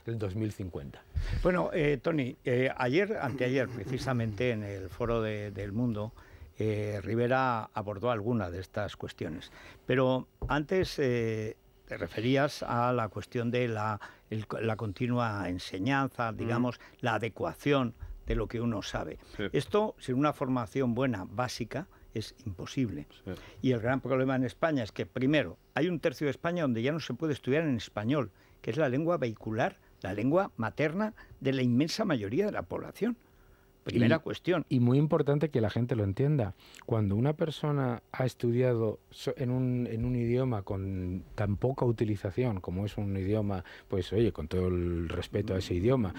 el 2050. Bueno, eh, Tony, ayer, anteayer, precisamente en el foro del mundo, eh, Rivera abordó algunas de estas cuestiones. Pero antes eh, te referías a la cuestión de la, la continua enseñanza, digamos, la adecuación de lo que uno sabe. Esto, sin una formación buena, básica, es imposible. Y el gran problema en España es que, primero, hay un tercio de España donde ya no se puede estudiar en español, que es la lengua vehicular, la lengua materna de la inmensa mayoría de la población. Primera y, cuestión. Y muy importante que la gente lo entienda. Cuando una persona ha estudiado en un, en un idioma con tan poca utilización, como es un idioma, pues oye, con todo el respeto a ese idioma,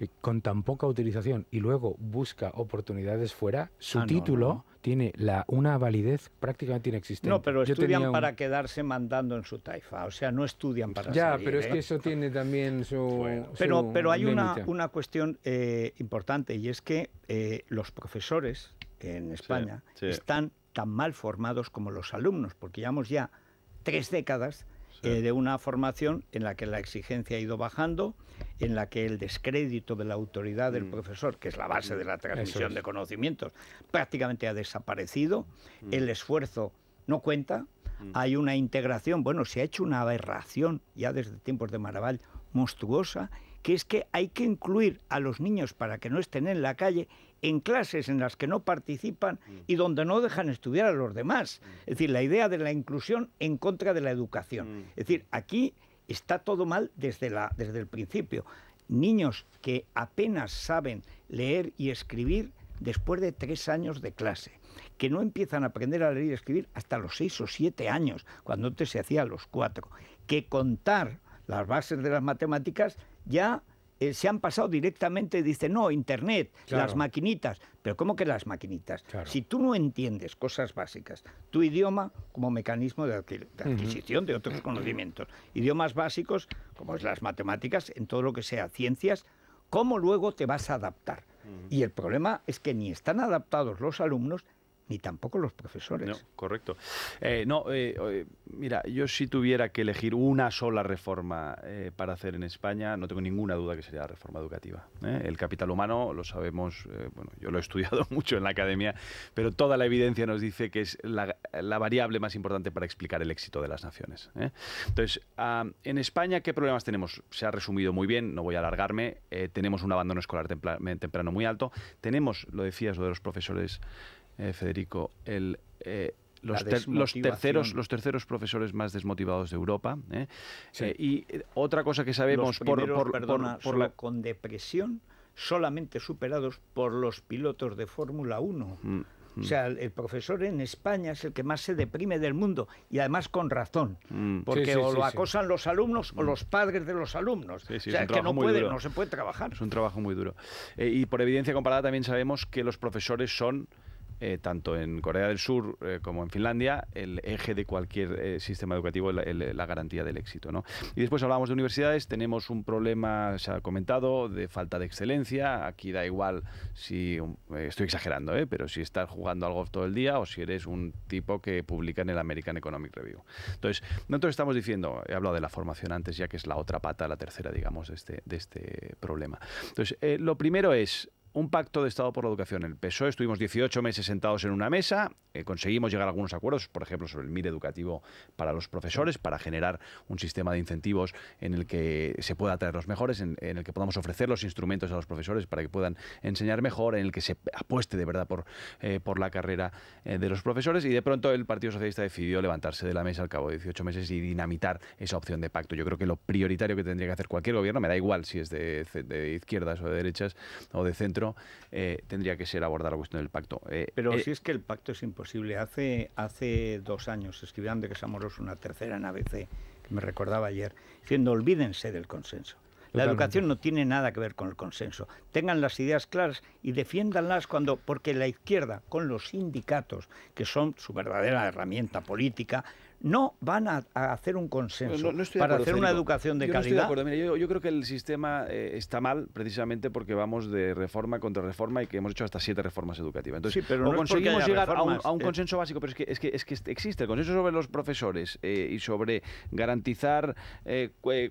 eh, con tan poca utilización y luego busca oportunidades fuera, su ah, título tiene la, una validez prácticamente inexistente. No, pero estudian para quedarse mandando en su taifa, o sea, no estudian para Ya, pero es ¿eh? que eso tiene también su... pero, pero hay una, una, cuestión eh, importante y es que eh, los profesores en España están tan mal formados como los alumnos, porque llevamos ya tres décadas eh, de una formación en la que la exigencia ha ido bajando, en la que el descrédito de la autoridad del mm. profesor, que es la base de la mm. transmisión de conocimientos, prácticamente ha desaparecido, mm. el esfuerzo no cuenta, hay una integración, bueno, se ha hecho una aberración ya desde tiempos de Maraval monstruosa, que es que hay que incluir a los niños para que no estén en la calle en clases en las que no participan mm. y donde no dejan estudiar a los demás. Mm. Es decir, la idea de la inclusión en contra de la educación. Mm. Es decir, aquí está todo mal desde, la, desde el principio. Niños que apenas saben leer y escribir después de tres años de clase que no empiezan a aprender a leer y escribir hasta los seis o siete años, cuando antes se hacía a los cuatro, que contar las bases de las matemáticas ya eh, se han pasado directamente, dice, no, Internet, las maquinitas. Pero ¿cómo que las maquinitas? Si tú no entiendes cosas básicas, tu idioma como mecanismo de, adquisición de otros conocimientos, idiomas básicos como es las matemáticas, en todo lo que sea ciencias, ¿cómo luego te vas a adaptar? Y el problema es que ni están adaptados los alumnos ni tampoco los profesores. No, correcto. Eh, no, eh, mira, yo si tuviera que elegir una sola reforma eh, para hacer en España, no tengo ninguna duda que sería la reforma educativa. El capital humano, lo sabemos, bueno, yo lo he estudiado mucho en la academia, pero toda la evidencia nos dice que es la, variable más importante para explicar el éxito de las naciones. Entonces, ah, en España, ¿qué problemas tenemos? Se ha resumido muy bien, no voy a alargarme. tenemos un abandono escolar temprano muy alto. Tenemos, lo decías, lo de los profesores eh, Federico, el, eh, los, terceros, los terceros profesores más desmotivados de Europa. ¿eh? y otra cosa que sabemos por, por, perdona, por, la... con depresión solamente superados por los pilotos de Fórmula 1. Mm, mm. O sea, el, profesor en España es el que más se deprime del mundo y además con razón, mm. porque o lo acosan los alumnos o los padres de los alumnos. o sea, que no no se puede trabajar. Es un trabajo muy duro. y por evidencia comparada también sabemos que los profesores son eh, tanto en Corea del Sur eh, como en Finlandia, el eje de cualquier eh, sistema educativo es la, garantía del éxito. ¿no? Y después hablábamos de universidades, tenemos un problema, se ha comentado, de falta de excelencia. Aquí da igual si, estoy exagerando, pero si estás jugando al golf todo el día o si eres un tipo que publica en el American Economic Review. Entonces, nosotros estamos diciendo, he hablado de la formación antes, ya que es la otra pata, la tercera, digamos, este, de este problema. Entonces, lo primero es un pacto de Estado por la educación. El PSOE estuvimos 18 meses sentados en una mesa, eh, conseguimos llegar a algunos acuerdos, por ejemplo, sobre el MIR educativo para los profesores, para generar un sistema de incentivos en el que se pueda atraer los mejores, en, el que podamos ofrecer los instrumentos a los profesores para que puedan enseñar mejor, en el que se apueste de verdad por, eh, por la carrera eh, de los profesores. Y de pronto el Partido Socialista decidió levantarse de la mesa al cabo de 18 meses y dinamitar esa opción de pacto. Yo creo que lo prioritario que tendría que hacer cualquier gobierno, me da igual si es de izquierdas o de derechas o de centro, eh, tendría que ser abordar la cuestión del pacto. Eh, pero eh, si es que el pacto es imposible. Hace, hace dos años escribían de que es amoroso una tercera en ABC, que me recordaba ayer, diciendo olvídense del consenso. La educación no tiene nada que ver con el consenso. Tengan las ideas claras y defiéndanlas cuando, porque la izquierda, con los sindicatos, que son su verdadera herramienta política, no van a, hacer un consenso para hacer una educación de calidad. yo, creo que el sistema eh, está mal precisamente porque vamos de reforma contra reforma y que hemos hecho hasta siete reformas educativas. Entonces, pero no conseguimos llegar a un, eh. consenso básico, pero es que, existe el consenso sobre los profesores eh, y sobre garantizar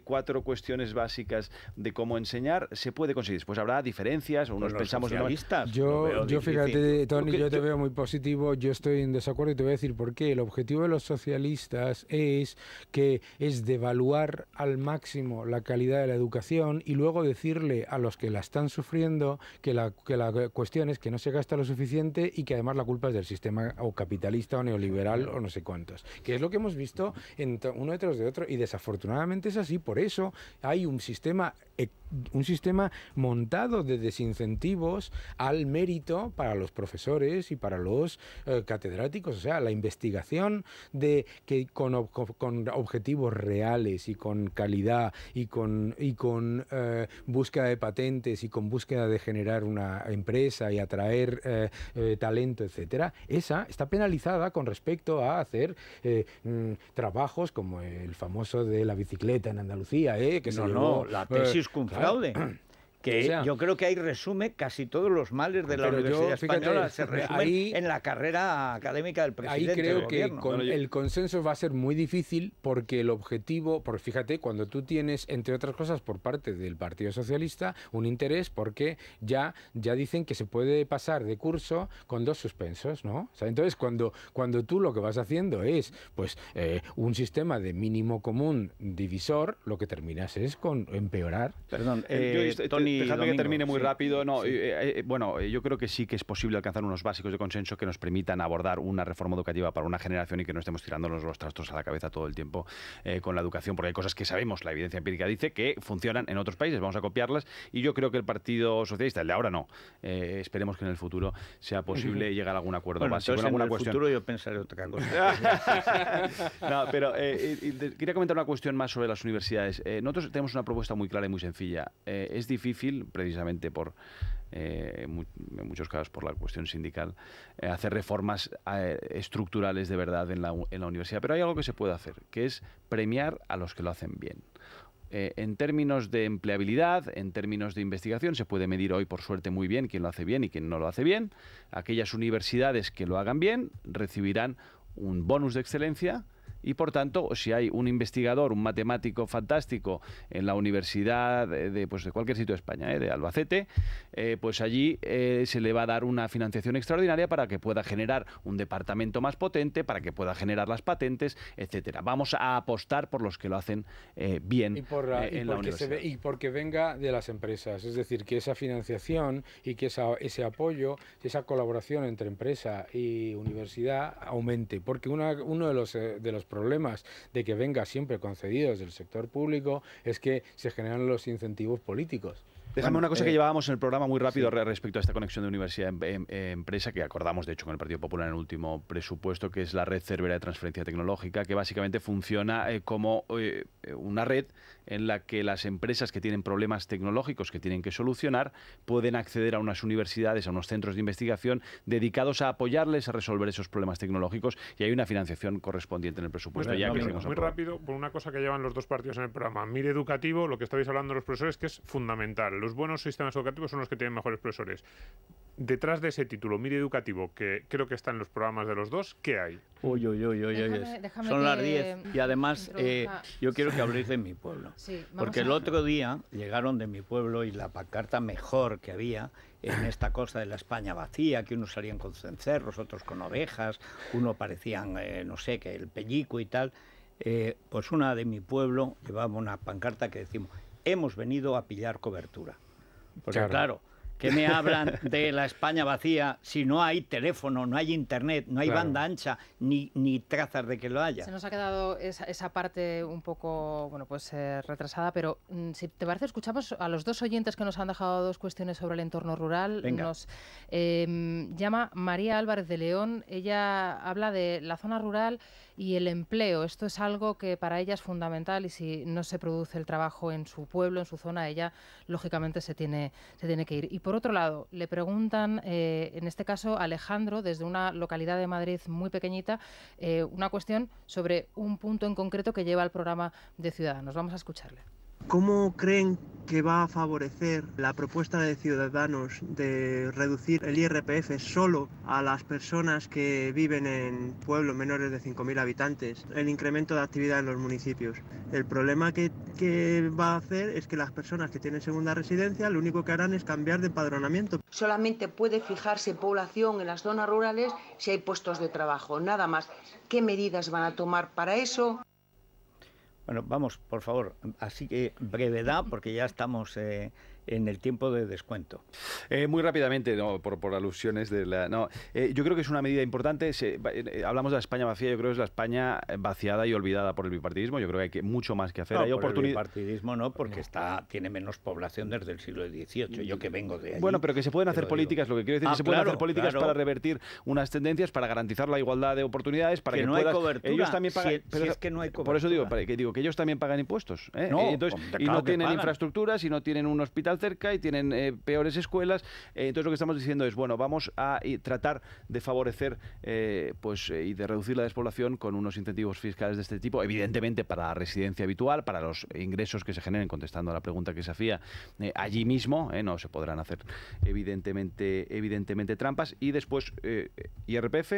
cuatro cuestiones básicas de cómo enseñar, se puede conseguir. Después pues habrá diferencias, unos nos pensamos en la Yo, yo fíjate, Tony, yo te veo muy positivo, yo estoy en desacuerdo y te voy a decir por qué. El objetivo de los socialistas es que es devaluar al máximo la calidad de la educación y luego decirle a los que la están sufriendo que la, que la cuestión es que no se gasta lo suficiente y que además la culpa es del sistema o capitalista o neoliberal o no sé cuántos, que es lo que hemos visto en uno detrás de otro y desafortunadamente es así, por eso hay un sistema eh, un sistema montado de desincentivos al mérito para los profesores y para los eh, catedráticos, o sea, la investigación de que con, objetivos reales y con calidad y con, y con eh, búsqueda de patentes y con búsqueda de generar una empresa y atraer talento, etcétera, esa está penalizada con respecto a hacer mm, trabajos como el famoso de la bicicleta en Andalucía, que no, se no, la tesis es que yo creo que ahí resume casi todos los males de la Universidad Española, eh, se ahí, en la carrera académica del presidente. Ahí creo que el consenso va a ser muy difícil porque el objetivo, porque fíjate, cuando tú tienes, entre otras cosas, por parte del Partido Socialista, un interés porque ya, ya dicen que se puede pasar de curso con dos suspensos, ¿no? entonces, cuando, cuando tú lo que vas haciendo es pues eh, un sistema de mínimo común divisor, lo que terminas es con empeorar. Perdón, eh, que termine muy rápido. No, eh, eh, bueno, eh, yo creo que sí que es posible alcanzar unos básicos de consenso que nos permitan abordar una reforma educativa para una generación y que no estemos tirándonos los trastos a la cabeza todo el tiempo con la educación, porque hay cosas que sabemos, la evidencia empírica dice que funcionan en otros países, vamos a copiarlas y yo creo que el Partido Socialista, el de ahora no, esperemos que en el futuro sea posible llegar a algún acuerdo básico en alguna cuestión. yo pensaré otra cosa. no, pero quería comentar una cuestión más sobre las universidades. nosotros tenemos una propuesta muy clara y muy sencilla. es difícil precisamente por, eh, en muchos casos por la cuestión sindical, eh, hacer reformas eh, estructurales de verdad en la, universidad. Pero hay algo que se puede hacer, que es premiar a los que lo hacen bien. en términos de empleabilidad, en términos de investigación, se puede medir hoy, por suerte, muy bien quién lo hace bien y quién no lo hace bien. Aquellas universidades que lo hagan bien recibirán un bonus de excelencia y por tanto, si hay un investigador, un matemático fantástico en la universidad eh, de, pues, de cualquier sitio de España, eh, de Albacete, eh, pues allí se le va a dar una financiación extraordinaria para que pueda generar un departamento más potente, para que pueda generar las patentes, etcétera. Vamos a apostar por los que lo hacen bien y en la universidad. y porque venga de las empresas, es decir, que esa financiación y que ese apoyo, esa colaboración entre empresa y universidad aumente, porque uno de los, de los problemas de que venga siempre concedidos del sector público es que se generan los incentivos políticos. Déjame una cosa que eh, llevábamos en el programa muy rápido respecto a esta conexión de universidad-empresa que acordamos, de hecho, con el Partido Popular en el último presupuesto, que es la red Cervera de Transferencia Tecnológica, que básicamente funciona eh, como eh, una red en la que las empresas que tienen problemas tecnológicos que tienen que solucionar pueden acceder a unas universidades, a unos centros de investigación dedicados a apoyarles a resolver esos problemas tecnológicos y hay una financiación correspondiente en el presupuesto. muy rápido, por una cosa que llevan los dos partidos en el programa. Mire educativo, lo que estáis hablando los profesores, que es fundamental. Los buenos sistemas educativos son los que tienen mejores profesores. Detrás de ese título, Mire Educativo, que creo que está en los programas de los dos, ¿qué hay? Uy, uy, uy, uy, Son las 10 y además eh, yo quiero que habléis de mi pueblo porque el otro día llegaron de mi pueblo y la pancarta mejor que había en esta cosa de la España vacía, que unos salían con cencerros, otros con ovejas, uno parecían, eh, no sé, que el pellico y tal. Eh, pues una de mi pueblo llevaba una pancarta que decimos, hemos venido a pillar cobertura. Porque claro que me hablan de la España vacía si no hay teléfono, no hay internet, no hay banda ancha, ni, ni trazas de que lo haya? Se nos ha quedado esa, parte un poco, bueno, pues eh, retrasada, pero mm, si te parece, escuchamos a los dos oyentes que nos han dejado dos cuestiones sobre el entorno rural. Nos em, llama María Álvarez de León, ella habla de la zona rural y el empleo. Esto es algo que para ella es fundamental y si no se produce el trabajo en su pueblo, en su zona, ella lógicamente se tiene, se tiene que ir por otro lado, le preguntan, eh, en este caso, a Alejandro, desde una localidad de Madrid muy pequeñita, eh, una cuestión sobre un punto en concreto que lleva al programa de Ciudadanos. Vamos a escucharle. ¿Cómo creen que va a favorecer la propuesta de Ciudadanos de reducir el IRPF solo a las personas que viven en pueblos menores de 5.000 habitantes, el incremento de actividad en los municipios. El problema que, que, va a hacer es que las personas que tienen segunda residencia lo único que harán es cambiar de empadronamiento. Solamente puede fijarse población en las zonas rurales si hay puestos de trabajo, nada más. ¿Qué medidas van a tomar para eso? Bueno, vamos, por favor, así que brevedad, porque ya estamos eh, en el tiempo de descuento. Eh, muy rápidamente, por, por, alusiones de la... No, eh, yo creo que es una medida importante. Eh, hablamos de la España vacía, yo creo que es la España vaciada y olvidada por el bipartidismo. Yo creo que hay mucho más que hacer. No, hay oportunidad... El bipartidismo no, porque está, tiene menos población desde el siglo XVIII, yo que vengo de Bueno, pero que se pueden hacer políticas, lo que quiero decir, es ah, que se pueden hacer políticas para revertir unas tendencias, para garantizar la igualdad de oportunidades, para que, no hay cobertura. Ellos también es que no hay Por eso digo, que digo que ellos también pagan impuestos. No, entonces, y no tienen infraestructuras, y no tienen un hospital cerca y tienen eh, peores escuelas. Eh, entonces lo que estamos diciendo es, bueno, vamos a eh, tratar de favorecer pues, y de reducir la despoblación con unos incentivos fiscales de este tipo, evidentemente para la residencia habitual, para los ingresos que se generen, contestando a la pregunta que se hacía allí mismo, no se podrán hacer evidentemente, evidentemente trampas. Y después, IRPF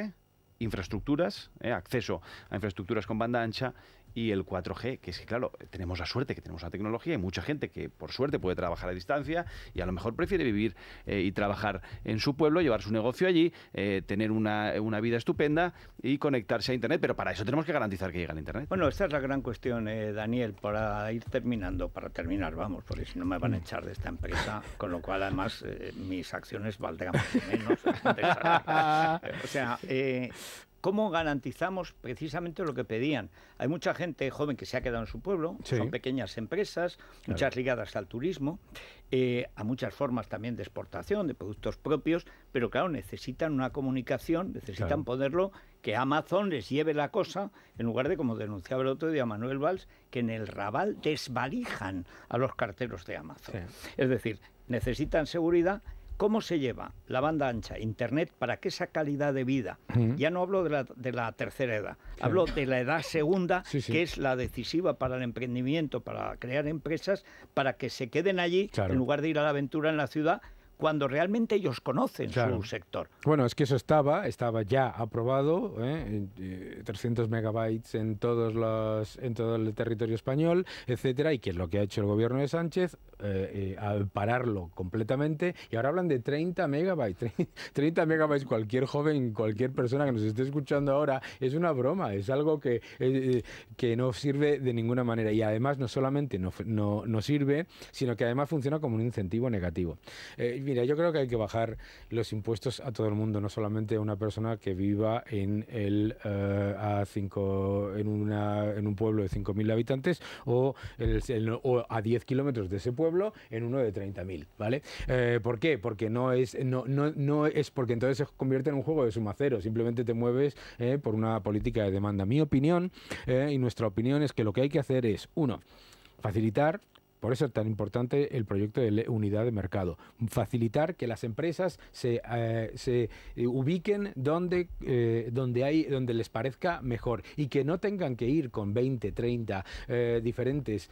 infraestructuras, acceso a infraestructuras con banda ancha y el 4G, que es que, claro, tenemos la suerte que tenemos la tecnología y mucha gente que, por suerte, puede trabajar a distancia y a lo mejor prefiere vivir eh, y trabajar en su pueblo, llevar su negocio allí, eh, tener una, vida estupenda y conectarse a Internet. Pero para eso tenemos que garantizar que llega el Internet. Bueno, esa es la gran cuestión, eh, Daniel, para ir terminando, para terminar, vamos, porque si no me van a echar de esta empresa, con lo cual, además, mis acciones valdrán más o menos. o sea, ¿Cómo garantizamos precisamente lo que pedían? Hay mucha gente joven que se ha quedado en su pueblo, son pequeñas empresas, muchas ligadas al turismo, eh, a muchas formas también de exportación, de productos propios, pero claro, necesitan una comunicación, necesitan poderlo, que Amazon les lleve la cosa, en lugar de, como denunciaba el otro día Manuel Valls, que en el rabal desvalijan a los carteros de Amazon. Es decir, necesitan seguridad ¿Cómo se lleva la banda ancha, Internet, para que esa calidad de vida, ya no hablo de la, de la tercera edad, hablo de la edad segunda, que es la decisiva para el emprendimiento, para crear empresas, para que se queden allí en lugar de ir a la aventura en la ciudad cuando realmente ellos conocen su sector. Bueno, es que eso estaba, estaba ya aprobado, ¿eh? 300 eh, megabytes en, todos los, en todo el territorio español, etcétera, y que es lo que ha hecho el gobierno de Sánchez, eh, eh, al pararlo completamente, y ahora hablan de 30 megabytes, 30 megabytes, cualquier joven, cualquier persona que nos esté escuchando ahora, es una broma, es algo que, que no sirve de ninguna manera, y además no solamente no, no, no sirve, sino que además funciona como un incentivo negativo mira, yo creo que hay que bajar los impuestos a todo el mundo, no solamente a una persona que viva en el eh, a cinco, en, en un pueblo de 5.000 habitantes o, a 10 kilómetros de ese pueblo en uno de 30.000, ¿vale? Eh, ¿Por qué? Porque no es, no, no, es porque entonces se convierte en un juego de suma cero, simplemente te mueves eh, por una política de demanda. Mi opinión y nuestra opinión es que lo que hay que hacer es, uno, facilitar por eso es tan importante el proyecto de unidad de mercado. Facilitar que las empresas se, eh, se eh, ubiquen donde, eh, donde, hay, donde les parezca mejor y que no tengan que ir con 20, 30 diferentes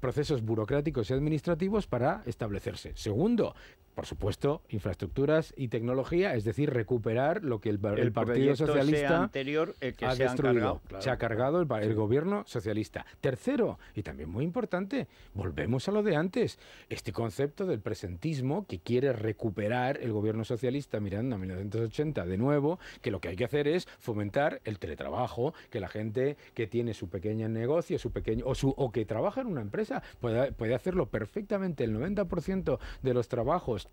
procesos burocráticos y administrativos para establecerse. Segundo, por supuesto, infraestructuras y tecnología, es decir, recuperar lo que el, Partido Socialista anterior ha se destruido. Se ha cargado el, gobierno socialista. Tercero, y también muy importante, volvemos a lo de antes, este concepto del presentismo que quiere recuperar el gobierno socialista mirando a 1980 de nuevo, que lo que hay que hacer es fomentar el teletrabajo, que la gente que tiene su pequeño negocio, su pequeño o, que trabaja en una empresa puede, puede hacerlo perfectamente el 90% de los trabajos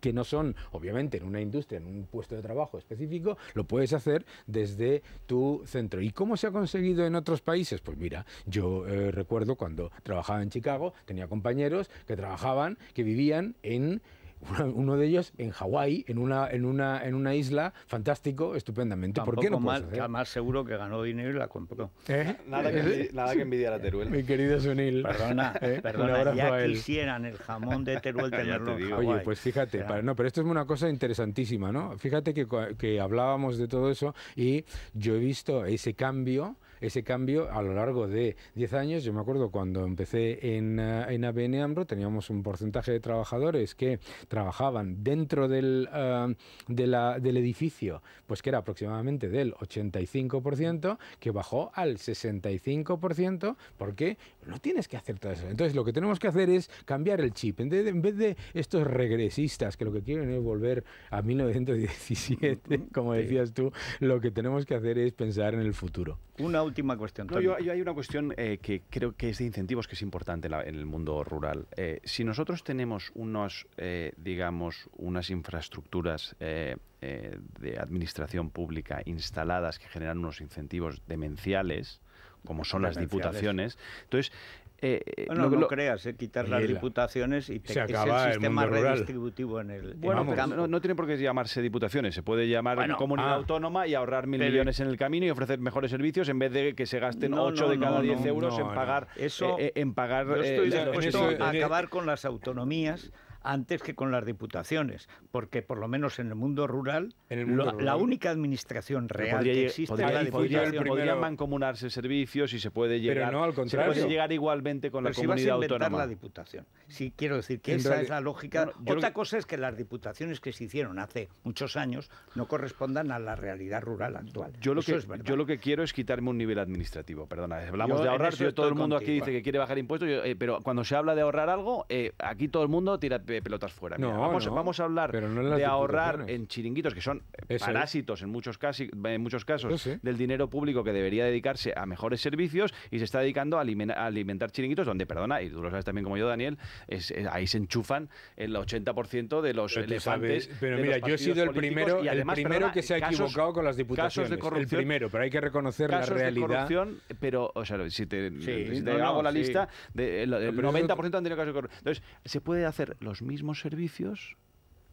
que no son, obviamente, en una industria, en un puesto de trabajo específico, lo puedes hacer desde tu centro. ¿Y cómo se ha conseguido en otros países? Pues mira, yo eh, recuerdo cuando trabajaba en Chicago, tenía compañeros que trabajaban, que vivían en uno de ellos en Hawái, en una, en, una, en una isla, fantástico, estupendamente. Tampoco ¿Por qué no mal, Más seguro que ganó dinero y la compró. ¿Eh? Nada, que, envidiar a Teruel. Mi querido Sunil. Perdona, ¿Eh? perdona ya quisieran el jamón de Teruel tenerlo te en Oye, pues fíjate, no, pero esto es una cosa interesantísima, ¿no? Fíjate que, que hablábamos de todo eso y yo he visto ese cambio ese cambio a lo largo de 10 años. Yo me acuerdo cuando empecé en, eh, en ABN teníamos un porcentaje de trabajadores que trabajaban dentro del, eh, edificio, pues que era aproximadamente del 85%, que bajó al 65%, porque no tienes que hacer todo eso. Entonces lo que tenemos que hacer es cambiar el chip. en vez de estos regresistas que lo que quieren es volver a 1917, como decías tú, lo que tenemos que hacer es pensar en el futuro. Una última cuestión. hay una cuestión eh, que creo que es de incentivos que es importante en el mundo rural. Eh, si nosotros tenemos unos, eh, digamos, unas infraestructuras de administración pública instaladas que generan unos incentivos demenciales, como son las diputaciones. Entonces, eh, ah, no lo, creas, eh, quitar las diputaciones y se acaba el sistema redistributivo en el. Bueno, no, tiene por qué llamarse diputaciones, se puede llamar comunidad ah. autónoma y ahorrar mil millones en el camino y ofrecer mejores servicios en vez de que se gasten ocho 8 de cada 10 euros eh, en pagar. Eso, en pagar. acabar con las autonomías antes que con las diputaciones, porque por lo menos en el mundo rural, la única administración real que existe podría, es la diputación. mancomunarse servicios y se puede llegar, Pero no, al contrario. Se llegar igualmente con Pero la si vas a inventar la diputación. Sí, quiero decir que esa es la lógica. Otra cosa es que las diputaciones que se hicieron hace muchos años no correspondan a la realidad rural actual. Yo lo, que, yo lo que quiero es quitarme un nivel administrativo, perdona. Eh, hablamos de ahorrar, todo el mundo aquí dice que quiere bajar impuestos, eh, pero cuando se habla de ahorrar algo, eh, aquí todo el mundo tira pelotas fuera. vamos, a hablar de ahorrar en chiringuitos, que son parásitos en muchos, casi, en muchos casos, del dinero público que debería dedicarse a mejores servicios y se está dedicando a, alimentar, chiringuitos donde, perdona, y tú lo sabes también como yo, Daniel, es, eh, ahí se enchufan el 80% de los pero elefantes. pero mira, yo he sido el primero, el primero que se ha equivocado con las diputaciones. Casos de corrupción, el primero, pero hay que reconocer la realidad. pero, o sea, si te, hago la lista, de, el, 90% han tenido casos de corrupción. Entonces, se puede hacer los mismos servicios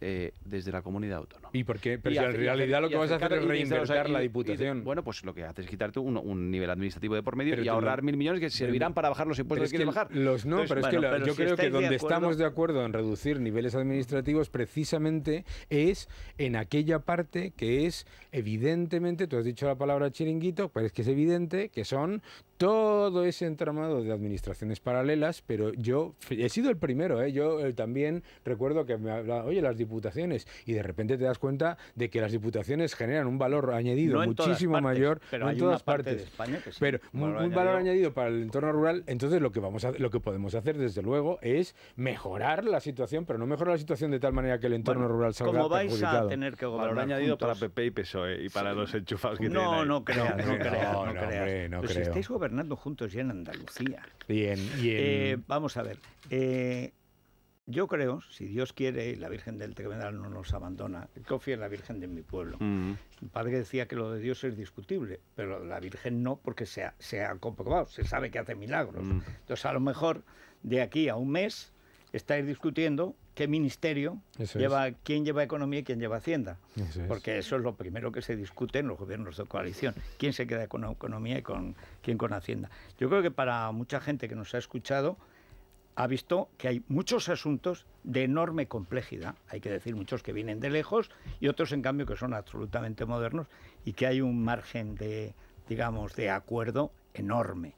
eh, desde la comunidad autónoma. ¿Y por Pero si en realidad lo que vas a hacer es reinventar la diputación. bueno, pues lo que haces es quitarte un, un nivel administrativo de por medio y ahorrar mil millones que servirán para bajar los impuestos que, quieres bajar. Los no, pero es que yo creo que donde estamos de acuerdo en reducir niveles administrativos precisamente es en aquella parte que es evidentemente, tú has dicho la palabra chiringuito, pero pues es que es evidente que son todo ese entramado de administraciones paralelas, pero yo he sido el primero, ¿eh? yo eh, también recuerdo que me hablaba, oye, las diputaciones, y de repente te das cuenta de que las diputaciones generan un valor añadido muchísimo mayor, en todas partes, de España pero un, valor añadido para el entorno rural, entonces lo que, vamos a, lo que podemos hacer, desde luego, es mejorar la situación, pero no mejorar la situación de tal manera que el entorno rural salga Como vais a tener que Valor añadido para PP y PSOE, y para los enchufados que no, tienen No, no creo, no no, Si estáis gobernando juntos ya en Andalucía. Bien, bien. Eh, vamos a ver. Eh, yo creo, si Dios quiere, y la Virgen del Tremedal no nos abandona, Confío en la Virgen de mi pueblo. Mm. Mi padre decía que lo de Dios es discutible, pero la Virgen no, porque se ha, comprobado, se sabe que hace milagros. Mm. Entonces, a lo mejor de aquí a un mes estáis discutiendo qué ministerio lleva, quién lleva economía y quién lleva hacienda. porque eso es lo primero que se discute en los gobiernos de coalición. ¿Quién se queda con economía y con quién con hacienda? Yo creo que para mucha gente que nos ha escuchado ha visto que hay muchos asuntos de enorme complejidad, hay que decir muchos que vienen de lejos y otros en cambio que son absolutamente modernos y que hay un margen de, digamos, de acuerdo enorme.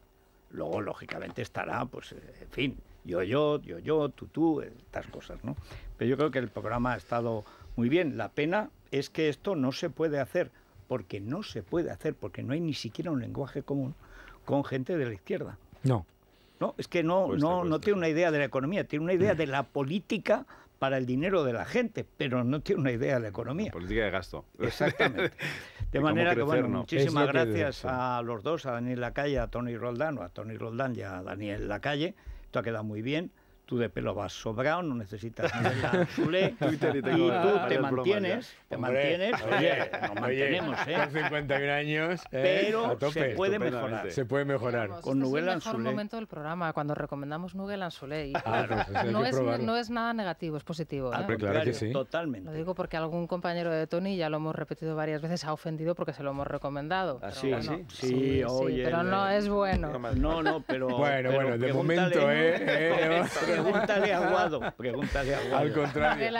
Luego, lógicamente, estará, pues, en fin, yo-yo, yo-yo, tú-tú, estas cosas, ¿no? Pero yo creo que el programa ha estado muy bien. La pena es que esto no se puede hacer, porque no se puede hacer, porque no hay ni siquiera un lenguaje común con gente de la izquierda. No. No, es que no, no, no tiene una idea de la economía, tiene una idea mm. de la política para el dinero de la gente, pero no tiene una idea de la economía. política de gasto. Exactamente. De manera que, bueno, muchísimas gracias a los dos, a Daniel Lacalle, a Tony Roldán, o a Tony Roldán y a Daniel Lacalle. Esto ha quedado muy bien tú de pelo vas sobrado, no necesitas Nuguel y tú te mantienes, te mantienes, oye, nos mantenemos, ¿eh? Con 51 años, ¿eh? pero se puede mejorar. Se puede mejorar. Con Nugel este Es el mejor momento del programa, cuando recomendamos Nuguel Anzulé. Ah, pues no es nada negativo, es positivo. claro que sí. Totalmente. Lo digo porque algún compañero de Tony, ya lo hemos repetido varias veces, ha ofendido porque se lo hemos recomendado. Ah, sí, sí, oye. Pero no es bueno. No, no, pero... Bueno, bueno, de momento, ¿eh? Pregúntale a Guado. Pregúntale a Guado. Al contrario.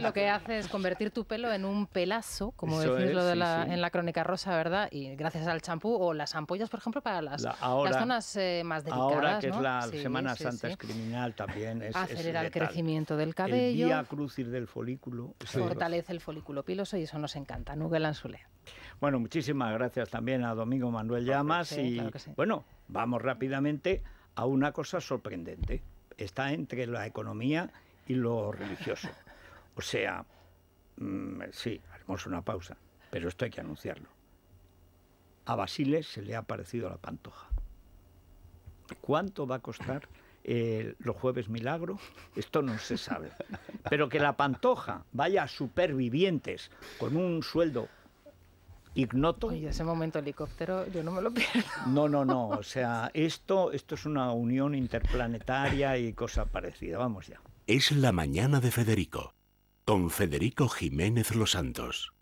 lo que hace es convertir tu pelo en un pelazo, como lo de la, en la crónica rosa, ¿verdad? Y gracias al champú o las ampollas, por ejemplo, para las, zonas eh, más delicadas. Ahora que es la Semana Santa es criminal también. Acelera el crecimiento del cabello. El día crucir del folículo. Fortalece el folículo piloso y eso nos encanta. Nugel Anzulé. Bueno, muchísimas gracias también a Domingo Manuel Llamas. y bueno, vamos rápidamente a una cosa sorprendente está entre la economía y lo religioso. O sea, mm, sí, haremos una pausa, pero esto hay que anunciarlo. A Basile se le ha parecido la pantoja. ¿Cuánto va a costar eh, los jueves milagro? Esto no se sabe. Pero que la pantoja vaya a supervivientes con un sueldo ignoto. y ese momento helicóptero yo no me lo pierdo. No, no, no. O sea, esto, esto es una unión interplanetaria y cosa parecida. Vamos ya. Es la mañana de Federico, con Federico Jiménez Los Santos.